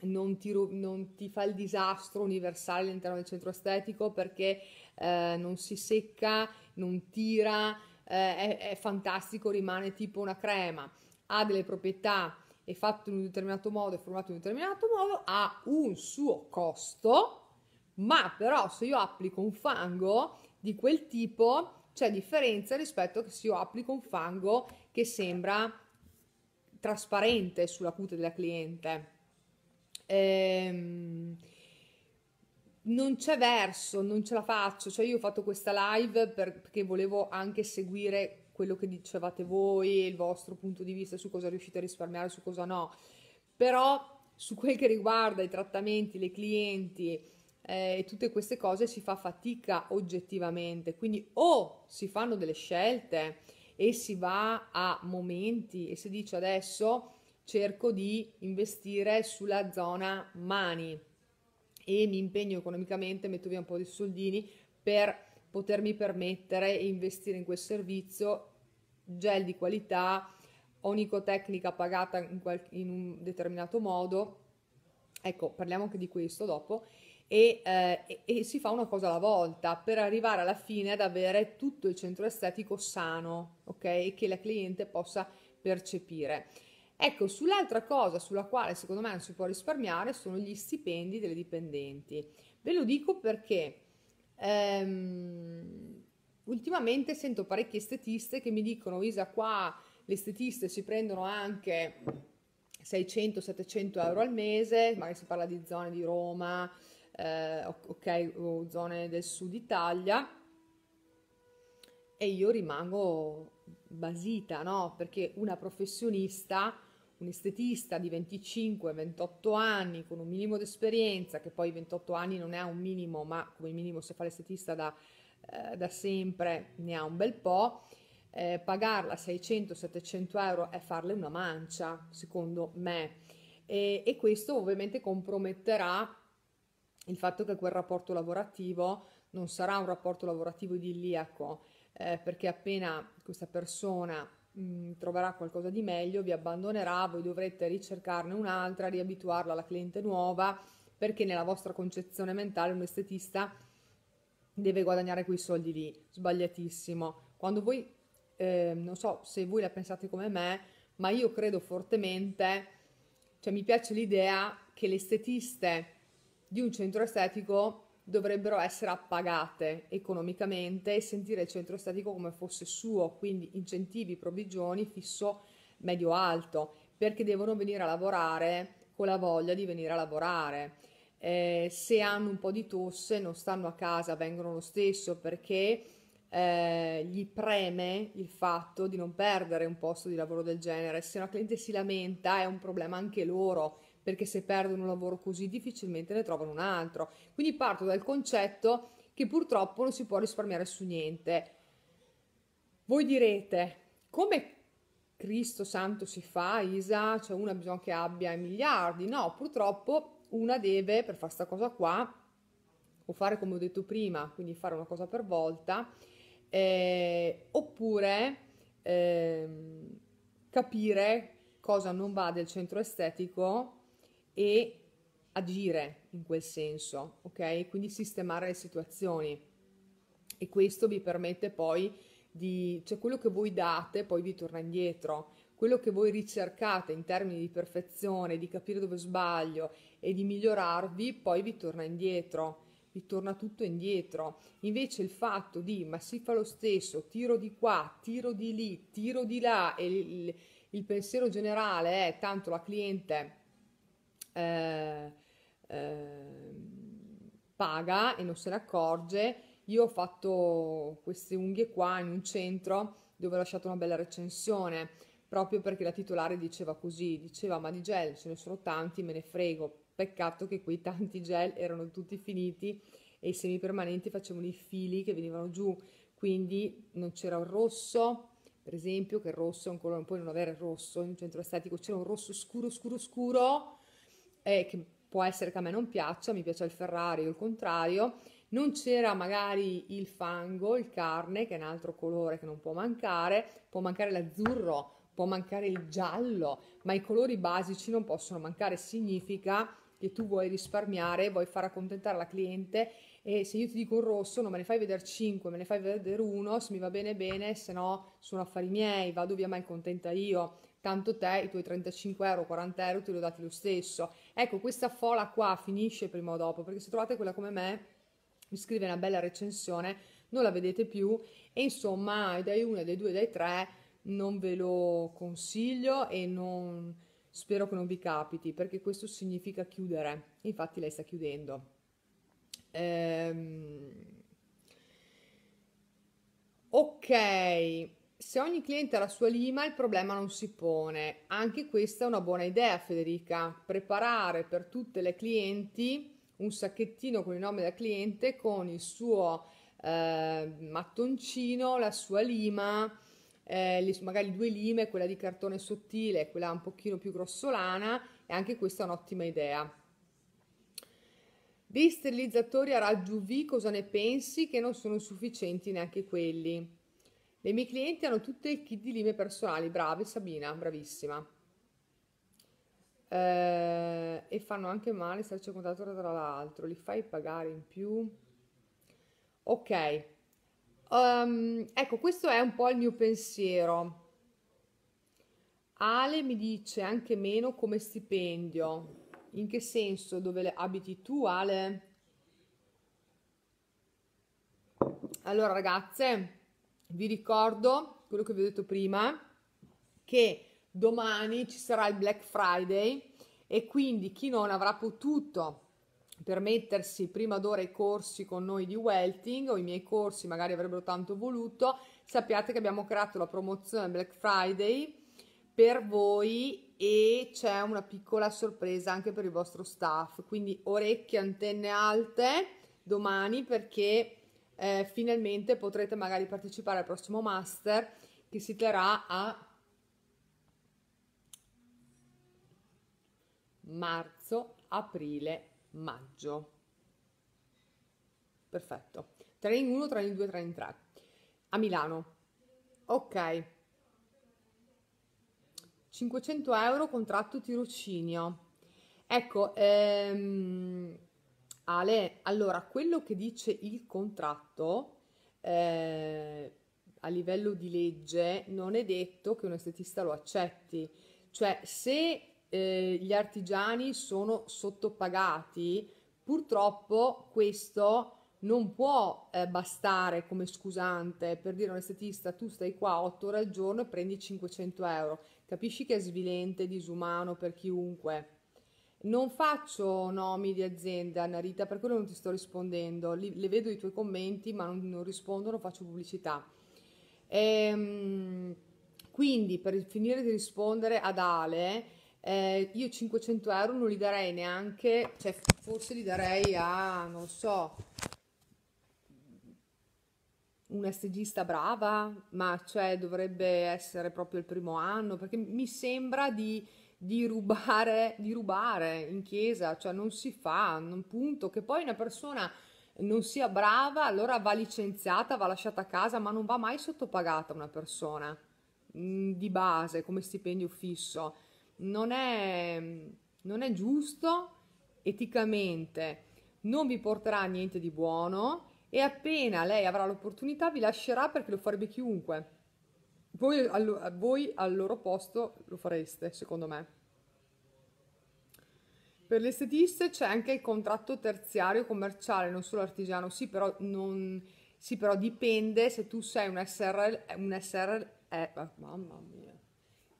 non, ti, non, ti, fa il disastro universale all'interno del centro estetico perché eh, non si secca, non tira, eh, è, è fantastico, rimane tipo una crema, ha delle proprietà è fatto in un determinato modo, è formato in un determinato modo, ha un suo costo, ma però se io applico un fango di quel tipo c'è differenza rispetto a che se io applico un fango che sembra trasparente sulla cute della cliente. Ehm, non c'è verso, non ce la faccio, cioè io ho fatto questa live per, perché volevo anche seguire quello che dicevate voi, il vostro punto di vista su cosa riuscite a risparmiare, su cosa no. Però su quel che riguarda i trattamenti, le clienti eh, e tutte queste cose si fa fatica oggettivamente. Quindi o si fanno delle scelte e si va a momenti e si dice adesso cerco di investire sulla zona mani e mi impegno economicamente, metto via un po' di soldini per potermi permettere e investire in quel servizio gel di qualità, onicotecnica pagata in, qual- in, un determinato modo. Ecco, parliamo anche di questo dopo. E, eh, e, e, si fa una cosa alla volta per arrivare alla fine ad avere tutto il centro estetico sano, ok? E che la cliente possa percepire. Ecco, sull'altra cosa sulla quale secondo me non si può risparmiare sono gli stipendi delle dipendenti. Ve lo dico perché ehm, Ultimamente sento parecchie estetiste che mi dicono, Isa, qua le estetiste si prendono anche 600-700 euro al mese, magari si parla di zone di Roma, eh, ok, o zone del sud Italia, e io rimango basita, no? Perché una professionista, un estetista di 25-28 anni con un minimo di esperienza, che poi 28 anni non è un minimo, ma come minimo se fa l'estetista da eh, da sempre ne ha un bel po', eh, pagarla 600-700 euro è farle una mancia, secondo me, e, e questo ovviamente comprometterà il fatto che quel rapporto lavorativo non sarà un rapporto lavorativo idilliaco, eh, perché appena questa persona mh, troverà qualcosa di meglio, vi abbandonerà, voi dovrete ricercarne un'altra, riabituarla alla cliente nuova, perché nella vostra concezione mentale un estetista deve guadagnare quei soldi lì, sbagliatissimo. Quando voi, eh, non so se voi la pensate come me, ma io credo fortemente, cioè mi piace l'idea che le estetiste di un centro estetico dovrebbero essere appagate economicamente e sentire il centro estetico come fosse suo, quindi incentivi, provvigioni fisso medio alto, perché devono venire a lavorare con la voglia di venire a lavorare eh, se hanno un po' di tosse non stanno a casa, vengono lo stesso perché eh, gli preme il fatto di non perdere un posto di lavoro del genere. Se una cliente si lamenta è un problema anche loro perché se perdono un lavoro così difficilmente ne trovano un altro. Quindi parto dal concetto che purtroppo non si può risparmiare su niente. Voi direte, come Cristo Santo si fa, Isa? Cioè una bisogna che abbia miliardi? No, purtroppo una deve per fare questa cosa qua o fare come ho detto prima, quindi fare una cosa per volta, eh, oppure eh, capire cosa non va del centro estetico e agire in quel senso, ok? Quindi sistemare le situazioni e questo vi permette poi di, cioè quello che voi date poi vi torna indietro, quello che voi ricercate in termini di perfezione, di capire dove sbaglio e di migliorarvi, poi vi torna indietro, vi torna tutto indietro. Invece il fatto di ma si fa lo stesso, tiro di qua, tiro di lì, tiro di là e il, il pensiero generale è tanto la cliente eh, eh, paga e non se ne accorge. Io ho fatto queste unghie qua in un centro dove ho lasciato una bella recensione proprio perché la titolare diceva così, diceva ma di gel ce ne sono tanti, me ne frego, Peccato che quei tanti gel erano tutti finiti e i semi permanenti facevano i fili che venivano giù, quindi non c'era il rosso, per esempio, che il rosso è un colore, puoi non avere il rosso in centro estetico, c'era un rosso scuro, scuro, scuro, eh, che può essere che a me non piaccia, mi piace il Ferrari o il contrario, non c'era magari il fango, il carne, che è un altro colore che non può mancare, può mancare l'azzurro, può mancare il giallo, ma i colori basici non possono mancare, significa che tu vuoi risparmiare, vuoi far accontentare la cliente e se io ti dico un rosso non me ne fai vedere 5, me ne fai vedere uno, se mi va bene bene, se no sono affari miei, vado via mai contenta io, tanto te i tuoi 35 euro, 40 euro te li ho dati lo stesso. Ecco, questa fola qua finisce prima o dopo, perché se trovate quella come me, mi scrive una bella recensione, non la vedete più e insomma dai 1, dai 2, dai 3 non ve lo consiglio e non Spero che non vi capiti, perché questo significa chiudere. Infatti lei sta chiudendo. Ehm... Ok, se ogni cliente ha la sua lima il problema non si pone. Anche questa è una buona idea, Federica. Preparare per tutte le clienti un sacchettino con il nome del cliente, con il suo eh, mattoncino, la sua lima eh, magari due lime, quella di cartone sottile e quella un pochino più grossolana e anche questa è un'ottima idea. Dei sterilizzatori a raggio UV cosa ne pensi? Che non sono sufficienti neanche quelli. Le mie clienti hanno tutte il kit di lime personali, brave Sabina, bravissima. Eh, e fanno anche male starci a contatto tra l'altro, li fai pagare in più. Ok, Um, ecco, questo è un po' il mio pensiero. Ale mi dice anche meno come stipendio. In che senso? Dove abiti tu, Ale? Allora, ragazze, vi ricordo quello che vi ho detto prima, che domani ci sarà il Black Friday e quindi chi non avrà potuto permettersi prima d'ora i corsi con noi di welting o i miei corsi magari avrebbero tanto voluto, sappiate che abbiamo creato la promozione Black Friday per voi e c'è una piccola sorpresa anche per il vostro staff, quindi orecchie, antenne alte domani perché eh, finalmente potrete magari partecipare al prossimo master che si terrà a marzo, aprile maggio. Perfetto. 3 in 1, 3 in 2, 3 in 3. A Milano. Ok. 500 euro contratto tirocinio. Ecco, ehm, Ale, allora, quello che dice il contratto eh, a livello di legge non è detto che un estetista lo accetti. Cioè, se eh, gli artigiani sono sottopagati, purtroppo questo non può eh, bastare come scusante per dire a un estetista tu stai qua 8 ore al giorno e prendi 500 euro. Capisci che è svilente, disumano per chiunque. Non faccio nomi di azienda, Narita, per quello non ti sto rispondendo. Li, le vedo i tuoi commenti, ma non, non rispondo, non faccio pubblicità. Ehm, quindi, per finire di rispondere ad Ale, eh, io 500 euro non li darei neanche, cioè forse li darei a, non so, una stagista brava, ma cioè dovrebbe essere proprio il primo anno, perché mi sembra di, di, rubare, di rubare in chiesa, cioè non si fa, non punto, che poi una persona non sia brava, allora va licenziata, va lasciata a casa, ma non va mai sottopagata una persona mh, mm, di base come stipendio fisso non è, non è giusto eticamente, non vi porterà niente di buono e appena lei avrà l'opportunità vi lascerà perché lo farebbe chiunque. Voi al, voi al loro posto lo fareste, secondo me. Per le estetiste c'è anche il contratto terziario commerciale, non solo artigiano. Sì, però, non, sì, però dipende se tu sei un SRL, un SRL, eh, mamma mia,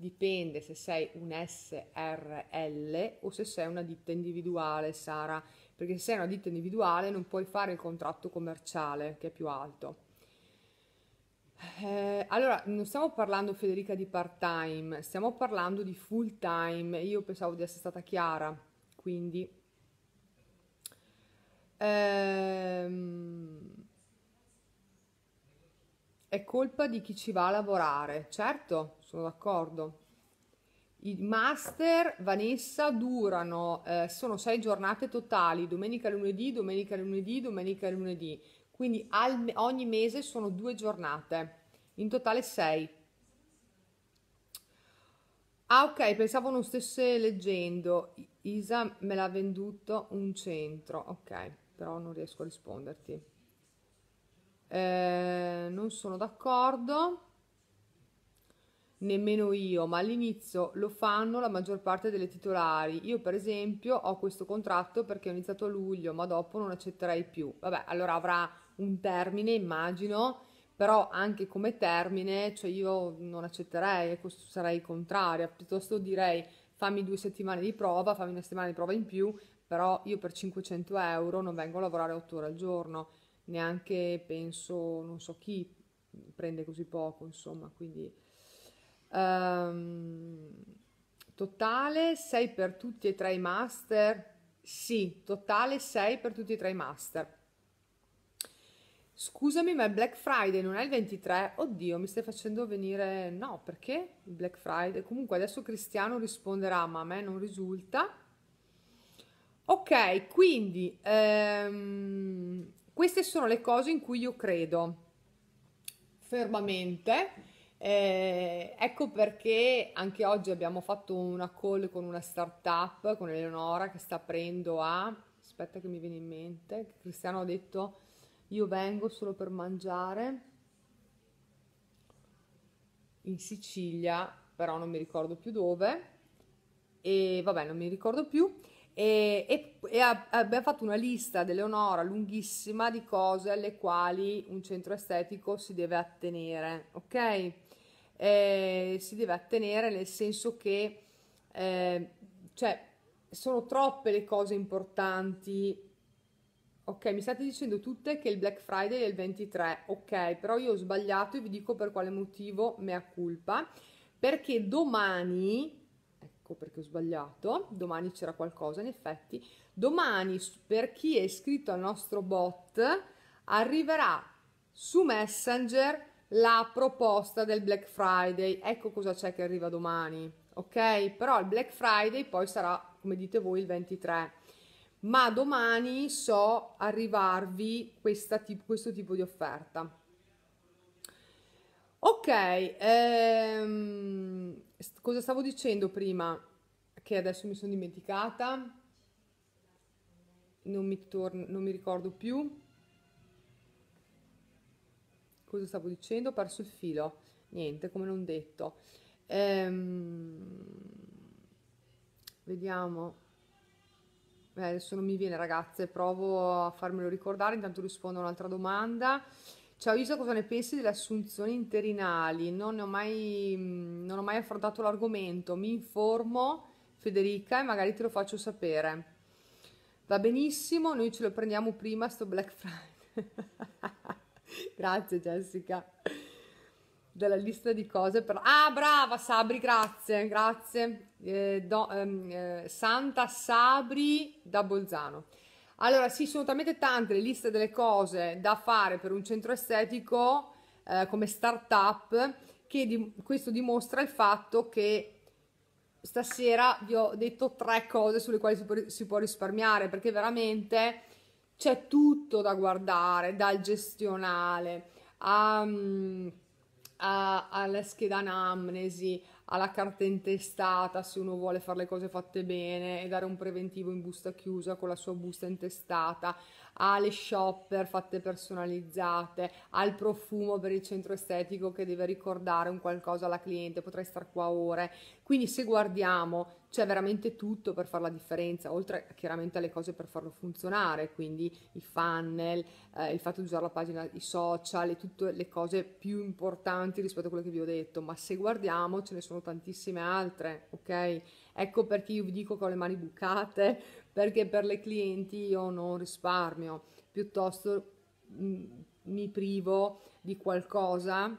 dipende se sei un SRL o se sei una ditta individuale, Sara, perché se sei una ditta individuale non puoi fare il contratto commerciale che è più alto. Eh, allora, non stiamo parlando Federica di part time, stiamo parlando di full time. Io pensavo di essere stata chiara, quindi ehm, è colpa di chi ci va a lavorare, certo, sono d'accordo. I master Vanessa durano, eh, sono sei giornate totali, domenica lunedì, domenica lunedì, domenica lunedì, quindi al, ogni mese sono due giornate, in totale sei. Ah ok, pensavo non stesse leggendo, Isa me l'ha venduto un centro, ok, però non riesco a risponderti. Eh, non sono d'accordo nemmeno io, ma all'inizio lo fanno la maggior parte delle titolari. Io per esempio ho questo contratto perché ho iniziato a luglio, ma dopo non accetterei più. Vabbè, allora avrà un termine, immagino, però anche come termine, cioè io non accetterei, ecco, sarei contraria, piuttosto direi fammi due settimane di prova, fammi una settimana di prova in più, però io per 500 euro non vengo a lavorare 8 ore al giorno, neanche penso, non so chi prende così poco, insomma, quindi Um, totale 6 per tutti e tre i master? Sì, totale 6 per tutti e tre i master. Scusami, ma il Black Friday non è il 23? Oddio, mi stai facendo venire... No, perché il Black Friday? Comunque adesso Cristiano risponderà, ma a me non risulta. Ok, quindi ehm, queste sono le cose in cui io credo fermamente eh, ecco perché anche oggi abbiamo fatto una call con una startup, con Eleonora che sta aprendo a, aspetta che mi viene in mente, Cristiano ha detto io vengo solo per mangiare in Sicilia, però non mi ricordo più dove, e vabbè non mi ricordo più, e, e, e abbiamo fatto una lista di Eleonora lunghissima di cose alle quali un centro estetico si deve attenere, ok? eh, si deve attenere nel senso che eh, cioè, sono troppe le cose importanti. Ok, mi state dicendo tutte che il Black Friday è il 23, ok, però io ho sbagliato e vi dico per quale motivo mea culpa, perché domani, ecco perché ho sbagliato, domani c'era qualcosa in effetti, domani per chi è iscritto al nostro bot arriverà su Messenger la proposta del Black Friday. Ecco cosa c'è che arriva domani, ok? Però il Black Friday poi sarà, come dite voi, il 23. Ma domani so arrivarvi questa, questo tipo di offerta. Ok, ehm, cosa stavo dicendo prima? Che adesso mi sono dimenticata, non mi, non mi ricordo più cosa stavo dicendo? Ho perso il filo, niente, come non detto. Ehm, vediamo. Eh, adesso non mi viene ragazze, provo a farmelo ricordare, intanto rispondo a un'altra domanda. Ciao Isa, cosa ne pensi delle assunzioni interinali? Non ho mai, non ho mai affrontato l'argomento, mi informo Federica e magari te lo faccio sapere. Va benissimo, noi ce lo prendiamo prima sto Black Friday. (laughs) (laughs) grazie Jessica della lista di cose però ah brava Sabri grazie grazie eh, do, ehm, eh, Santa Sabri da Bolzano allora sì sono talmente tante le liste delle cose da fare per un centro estetico eh, come startup che di, questo dimostra il fatto che stasera vi ho detto tre cose sulle quali si può, si può risparmiare perché veramente c'è tutto da guardare, dal gestionale a, a, alla scheda anamnesi, alla carta intestata se uno vuole fare le cose fatte bene e dare un preventivo in busta chiusa con la sua busta intestata, alle shopper fatte personalizzate, al profumo per il centro estetico che deve ricordare un qualcosa alla cliente, potrei star qua ore. Quindi se guardiamo c'è veramente tutto per fare la differenza, oltre chiaramente alle cose per farlo funzionare, quindi i funnel, eh, il fatto di usare la pagina, i social e tutte le cose più importanti rispetto a quello che vi ho detto, ma se guardiamo ce ne sono tantissime altre, ok? ecco perché io vi dico che ho le mani bucate, perché per le clienti io non risparmio, piuttosto mm, mi privo di qualcosa,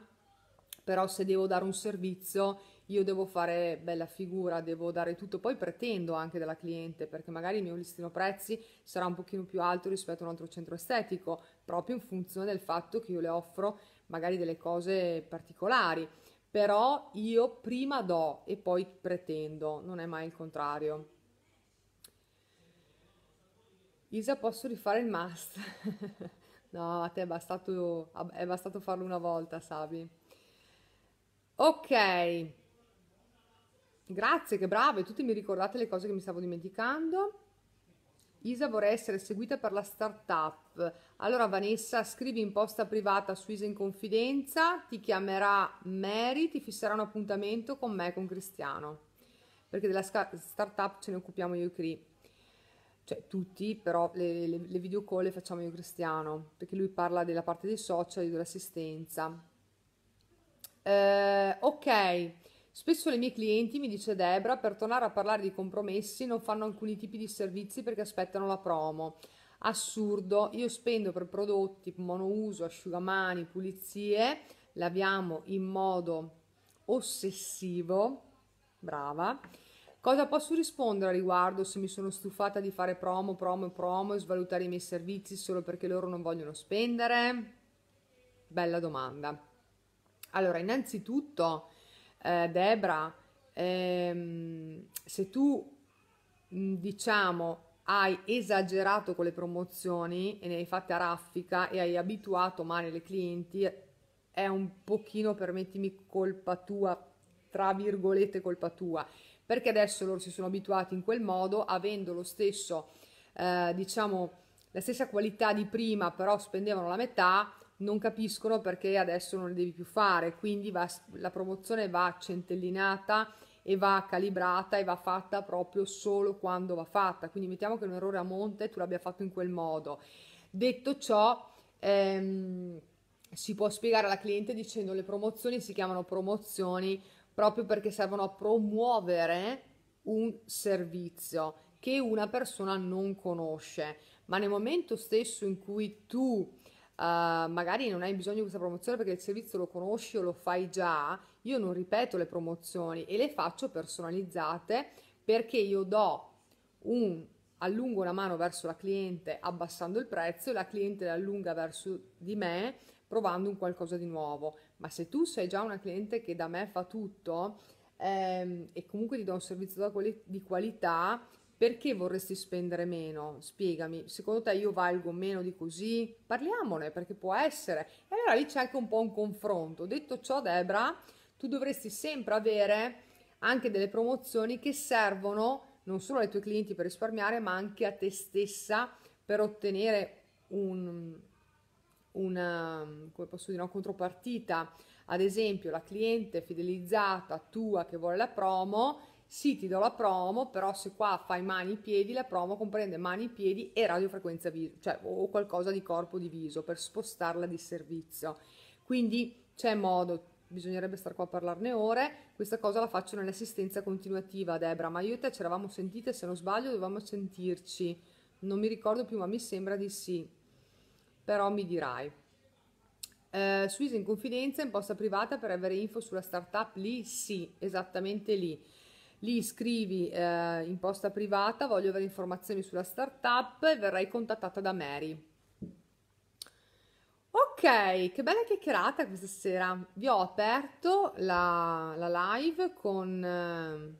però se devo dare un servizio io devo fare bella figura, devo dare tutto, poi pretendo anche dalla cliente perché magari il mio listino prezzi sarà un pochino più alto rispetto a un altro centro estetico, proprio in funzione del fatto che io le offro magari delle cose particolari, però io prima do e poi pretendo, non è mai il contrario. Isa, posso rifare il must? (laughs) no, a te è bastato, è bastato farlo una volta, Sabi. Ok, grazie, che brave, tutti mi ricordate le cose che mi stavo dimenticando. Isa vorrei essere seguita per la startup. Allora Vanessa, scrivi in posta privata su Isa in confidenza, ti chiamerà Mary, ti fisserà un appuntamento con me con Cristiano. Perché della startup ce ne occupiamo io e Cri. Cioè tutti, però le, le, le video call le facciamo io e Cristiano, perché lui parla della parte dei social e dell'assistenza. Eh, ok, Spesso le mie clienti, mi dice Debra, per tornare a parlare di compromessi non fanno alcuni tipi di servizi perché aspettano la promo. Assurdo, io spendo per prodotti monouso, asciugamani, pulizie, laviamo in modo ossessivo. Brava. Cosa posso rispondere a riguardo se mi sono stufata di fare promo, promo promo e svalutare i miei servizi solo perché loro non vogliono spendere? Bella domanda. Allora, innanzitutto eh, Debra, ehm, se tu mm, diciamo hai esagerato con le promozioni e ne hai fatte a raffica e hai abituato male le clienti, è un pochino, permettimi, colpa tua, tra virgolette colpa tua, perché adesso loro si sono abituati in quel modo, avendo lo stesso, eh, diciamo, la stessa qualità di prima, però spendevano la metà, non capiscono perché adesso non le devi più fare, quindi va, la promozione va centellinata e va calibrata e va fatta proprio solo quando va fatta, quindi mettiamo che un errore a monte tu l'abbia fatto in quel modo. Detto ciò, ehm, si può spiegare alla cliente dicendo le promozioni si chiamano promozioni proprio perché servono a promuovere un servizio che una persona non conosce, ma nel momento stesso in cui tu Uh, magari non hai bisogno di questa promozione perché il servizio lo conosci o lo fai già, io non ripeto le promozioni e le faccio personalizzate perché io do un allungo una mano verso la cliente abbassando il prezzo e la cliente la allunga verso di me provando un qualcosa di nuovo. Ma se tu sei già una cliente che da me fa tutto ehm, e comunque ti do un servizio di qualità, perché vorresti spendere meno? Spiegami, secondo te io valgo meno di così? Parliamone perché può essere. E allora lì c'è anche un po' un confronto. Detto ciò, Debra, tu dovresti sempre avere anche delle promozioni che servono non solo ai tuoi clienti per risparmiare, ma anche a te stessa per ottenere un, una, come posso dire, una contropartita. Ad esempio, la cliente fidelizzata tua che vuole la promo sì, ti do la promo, però se qua fai mani, e piedi, la promo comprende mani, piedi e radiofrequenza viso, cioè o qualcosa di corpo di viso per spostarla di servizio. Quindi c'è modo, bisognerebbe stare qua a parlarne ore. Questa cosa la faccio nell'assistenza continuativa, Debra, ma io e te ci eravamo sentite, se non sbaglio, dovevamo sentirci. Non mi ricordo più, ma mi sembra di sì. Però mi dirai. Eh, Suisa in confidenza, imposta privata per avere info sulla startup lì? Sì, esattamente lì lì scrivi eh, in posta privata, voglio avere informazioni sulla startup e verrai contattata da Mary. Ok, che bella chiacchierata questa sera. Vi ho aperto la, la live con, eh,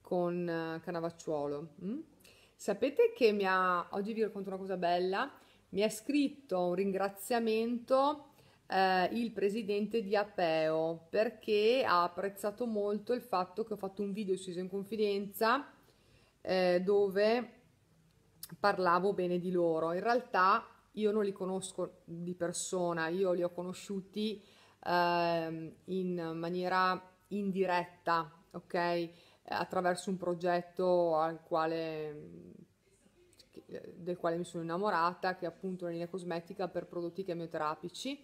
con eh, Canavacciuolo. Mm? Sapete che mi ha, oggi vi racconto una cosa bella, mi ha scritto un ringraziamento eh, il presidente di Apeo perché ha apprezzato molto il fatto che ho fatto un video su sceso in confidenza eh, dove parlavo bene di loro. In realtà io non li conosco di persona, io li ho conosciuti eh, in maniera indiretta, ok? Attraverso un progetto al quale del quale mi sono innamorata, che è appunto una linea cosmetica per prodotti chemioterapici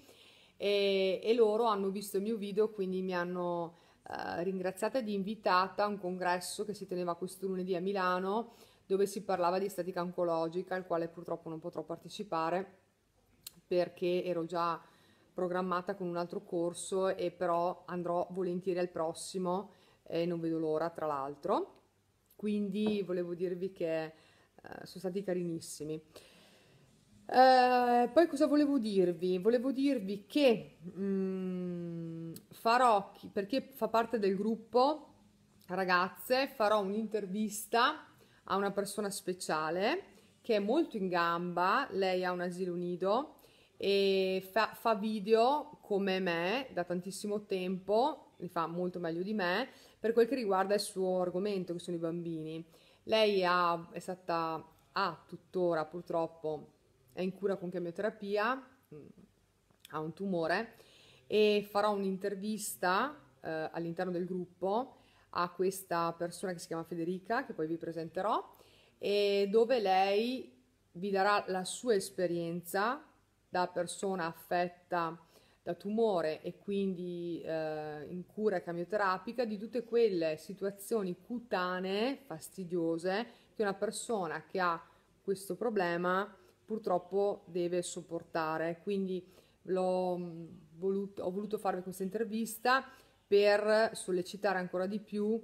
e, e loro hanno visto il mio video, quindi mi hanno eh, ringraziata di invitata a un congresso che si teneva questo lunedì a Milano dove si parlava di estetica oncologica, al quale purtroppo non potrò partecipare perché ero già programmata con un altro corso e però andrò volentieri al prossimo e non vedo l'ora tra l'altro. Quindi volevo dirvi che eh, sono stati carinissimi. Eh, poi cosa volevo dirvi? Volevo dirvi che mh, mm, farò, perché fa parte del gruppo ragazze, farò un'intervista a una persona speciale che è molto in gamba, lei ha un asilo nido e fa, fa video come me da tantissimo tempo, li fa molto meglio di me, per quel che riguarda il suo argomento che sono i bambini. Lei ha, è stata, ha tuttora purtroppo è in cura con chemioterapia, mm, ha un tumore e farò un'intervista eh, all'interno del gruppo a questa persona che si chiama Federica, che poi vi presenterò, e dove lei vi darà la sua esperienza da persona affetta da tumore e quindi eh, in cura chemioterapica di tutte quelle situazioni cutanee fastidiose che una persona che ha questo problema purtroppo deve sopportare. Quindi mm, voluto, ho voluto farvi questa intervista per sollecitare ancora di più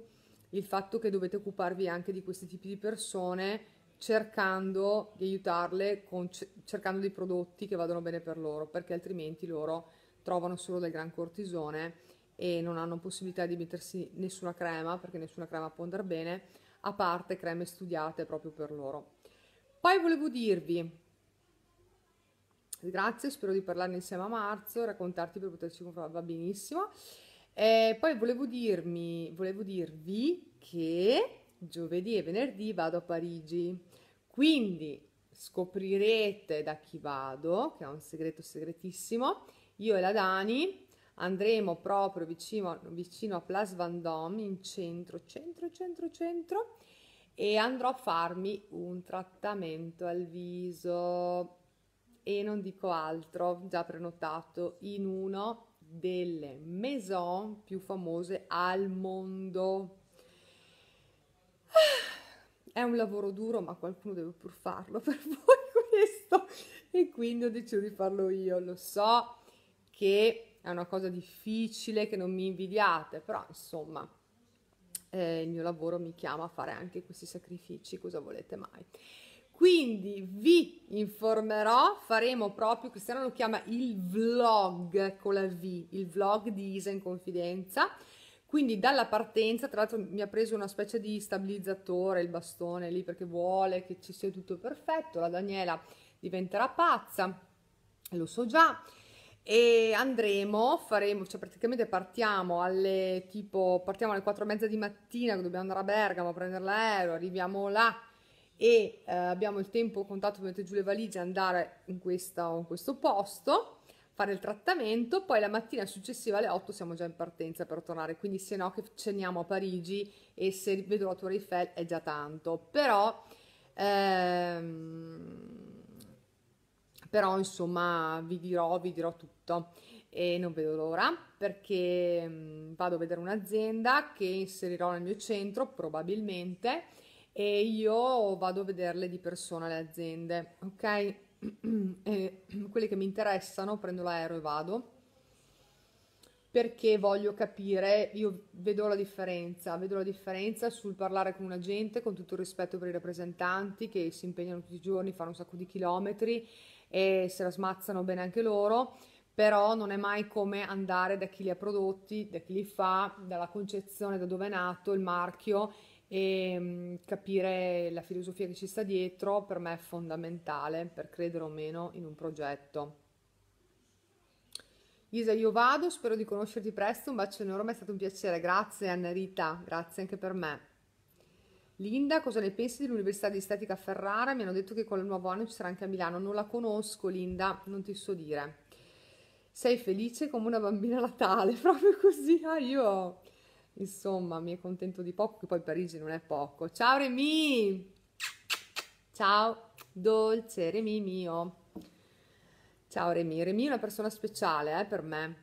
il fatto che dovete occuparvi anche di questi tipi di persone cercando di aiutarle, con, cercando dei prodotti che vadano bene per loro, perché altrimenti loro trovano solo del gran cortisone e non hanno possibilità di mettersi nessuna crema, perché nessuna crema può andare bene, a parte creme studiate proprio per loro. Poi volevo dirvi Grazie, spero di parlarne insieme a marzo, raccontarti per poterci confrontare, va benissimo. Eh, poi volevo, dirmi, volevo dirvi che giovedì e venerdì vado a Parigi, quindi scoprirete da chi vado, che è un segreto segretissimo. Io e la Dani andremo proprio vicino, vicino a Place Vendôme, in centro, centro, centro, centro, e andrò a farmi un trattamento al viso e non dico altro, già prenotato in uno delle maison più famose al mondo. Ah, è un lavoro duro, ma qualcuno deve pur farlo per (laughs) voi questo e quindi ho deciso di farlo io. Lo so che è una cosa difficile, che non mi invidiate, però insomma eh, il mio lavoro mi chiama a fare anche questi sacrifici, cosa volete mai? quindi vi informerò, faremo proprio, Cristiano lo chiama il vlog con la V, il vlog di Isa in confidenza, quindi dalla partenza, tra l'altro mi ha preso una specie di stabilizzatore il bastone lì perché vuole che ci sia tutto perfetto, la Daniela diventerà pazza, lo so già, e andremo, faremo, cioè praticamente partiamo alle tipo, partiamo alle 4 e mezza di mattina, dobbiamo andare a Bergamo a prendere l'aereo, arriviamo là, e eh, abbiamo il tempo contatto per mettere giù le valigie, andare in, questa, in questo posto, fare il trattamento, poi la mattina successiva alle 8 siamo già in partenza per tornare, quindi se no che ceniamo a Parigi e se vedo la Torre Eiffel è già tanto, però, ehm, però insomma vi dirò, vi dirò tutto e non vedo l'ora perché mh, mm, vado a vedere un'azienda che inserirò nel mio centro probabilmente e io vado a vederle di persona le aziende, ok? (clears throat) E quelle che mi interessano prendo l'aereo e vado perché voglio capire, io vedo la differenza, vedo la differenza sul parlare con un agente, con tutto il rispetto per i rappresentanti che si impegnano tutti i giorni, fanno un sacco di chilometri e se la smazzano bene anche loro, però non è mai come andare da chi li ha prodotti, da chi li fa, dalla concezione, da dove è nato il marchio e capire la filosofia che ci sta dietro per me è fondamentale per credere o meno in un progetto. Isa, io vado, spero di conoscerti presto, un bacio enorme, è stato un piacere, grazie Anna Rita, grazie anche per me. Linda, cosa ne pensi dell'Università di Estetica Ferrara? Mi hanno detto che con il nuovo anno ci sarà anche a Milano, non la conosco Linda, non ti so dire. Sei felice come una bambina natale, (laughs) proprio così, ah io... Insomma, mi accontento di poco, che poi Parigi non è poco. Ciao Remi! Ciao, dolce Remi mio. Ciao Remi, Remi è una persona speciale eh, per me.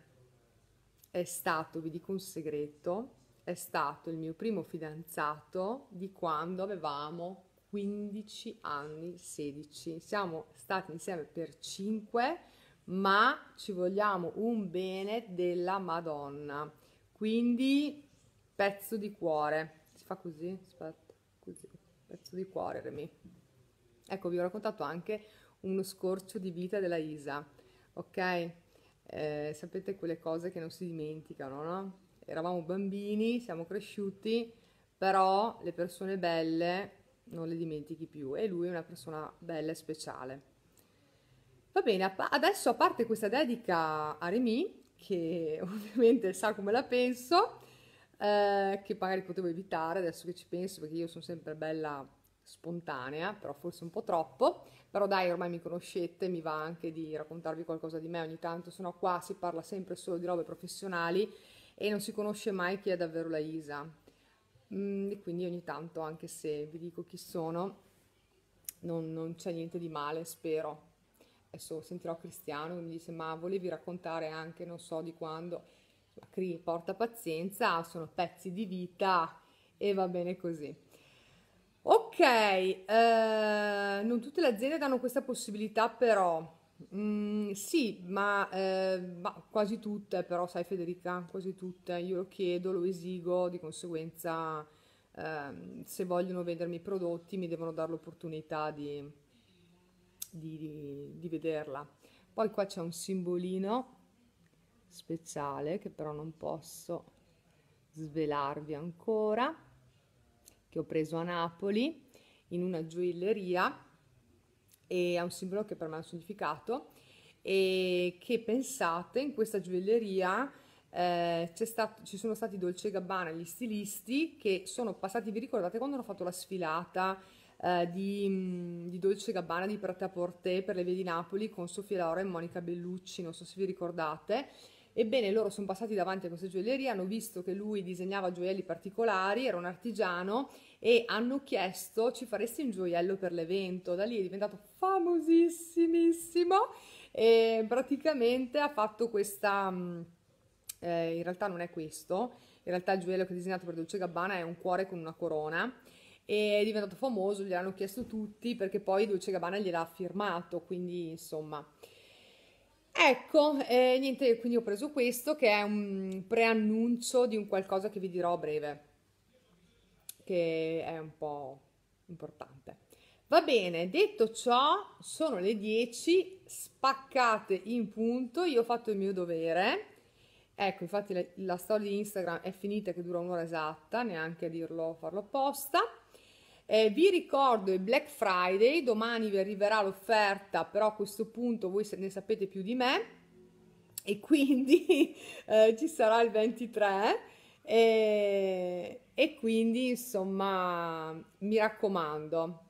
È stato, vi dico un segreto, è stato il mio primo fidanzato di quando avevamo 15 anni, 16. Siamo stati insieme per 5, ma ci vogliamo un bene della Madonna. Quindi pezzo di cuore. Si fa così? Aspetta, così. Pezzo di cuore, Remy. Ecco, vi ho raccontato anche uno scorcio di vita della Isa, ok? Eh, sapete quelle cose che non si dimenticano, no? Eravamo bambini, siamo cresciuti, però le persone belle non le dimentichi più e lui è una persona bella e speciale. Va bene, adesso a parte questa dedica a Remy, che (laughs) ovviamente sa come la penso, eh, che magari potevo evitare adesso che ci penso perché io sono sempre bella spontanea, però forse un po' troppo, però dai, ormai mi conoscete, mi va anche di raccontarvi qualcosa di me ogni tanto, sono qua si parla sempre solo di robe professionali e non si conosce mai chi è davvero la Isa. Mm, e quindi ogni tanto, anche se vi dico chi sono, non, non c'è niente di male, spero. Adesso sentirò Cristiano che mi dice, ma volevi raccontare anche, non so di quando la porta pazienza, sono pezzi di vita e va bene così. Ok, eh, non tutte le aziende danno questa possibilità però, mm, sì, ma, eh, ma, quasi tutte, però sai Federica, quasi tutte, io lo chiedo, lo esigo, di conseguenza eh, se vogliono vendermi i prodotti mi devono dare l'opportunità di, di, di, di vederla. Poi qua c'è un simbolino speciale che però non posso svelarvi ancora che ho preso a Napoli in una gioielleria e ha un simbolo che per me ha un significato e che pensate in questa gioielleria eh, stato, ci sono stati Dolce Gabbana gli stilisti che sono passati vi ricordate quando hanno fatto la sfilata eh, di, di, Dolce Gabbana di Preta Porte per le vie di Napoli con Sofia Laura e Monica Bellucci non so se vi ricordate Ebbene, loro sono passati davanti a questa gioielleria, hanno visto che lui disegnava gioielli particolari, era un artigiano e hanno chiesto ci faresti un gioiello per l'evento. Da lì è diventato famosissimissimo e praticamente ha fatto questa... Mm, eh, in realtà non è questo, in realtà il gioiello che ha disegnato per Dolce Gabbana è un cuore con una corona e è diventato famoso, gliel'hanno chiesto tutti perché poi Dolce Gabbana gliel'ha firmato, quindi insomma... Ecco, eh, niente, quindi ho preso questo che è un preannuncio di un qualcosa che vi dirò a breve, che è un po' importante. Va bene, detto ciò, sono le 10, spaccate in punto, io ho fatto il mio dovere. Ecco, infatti la, la storia di Instagram è finita che dura un'ora esatta, neanche a dirlo, farlo apposta. Eh, vi ricordo il Black Friday, domani vi arriverà l'offerta, però a questo punto voi ne sapete più di me e quindi (laughs) eh, ci sarà il 23 e, e quindi insomma mi raccomando.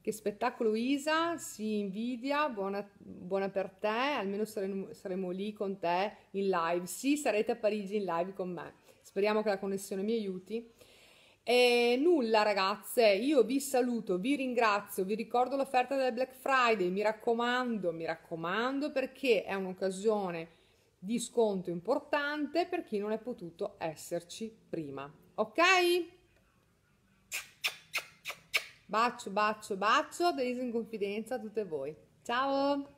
Che spettacolo Isa, si invidia, buona, buona per te, almeno saremo, saremo, lì con te in live. Sì, sarete a Parigi in live con me. Speriamo che la connessione mi aiuti e nulla ragazze, io vi saluto, vi ringrazio, vi ricordo l'offerta del Black Friday, mi raccomando, mi raccomando perché è un'occasione di sconto importante per chi non è potuto esserci prima. Ok? Bacio, bacio, bacio, Denise in confidenza a tutte voi. Ciao!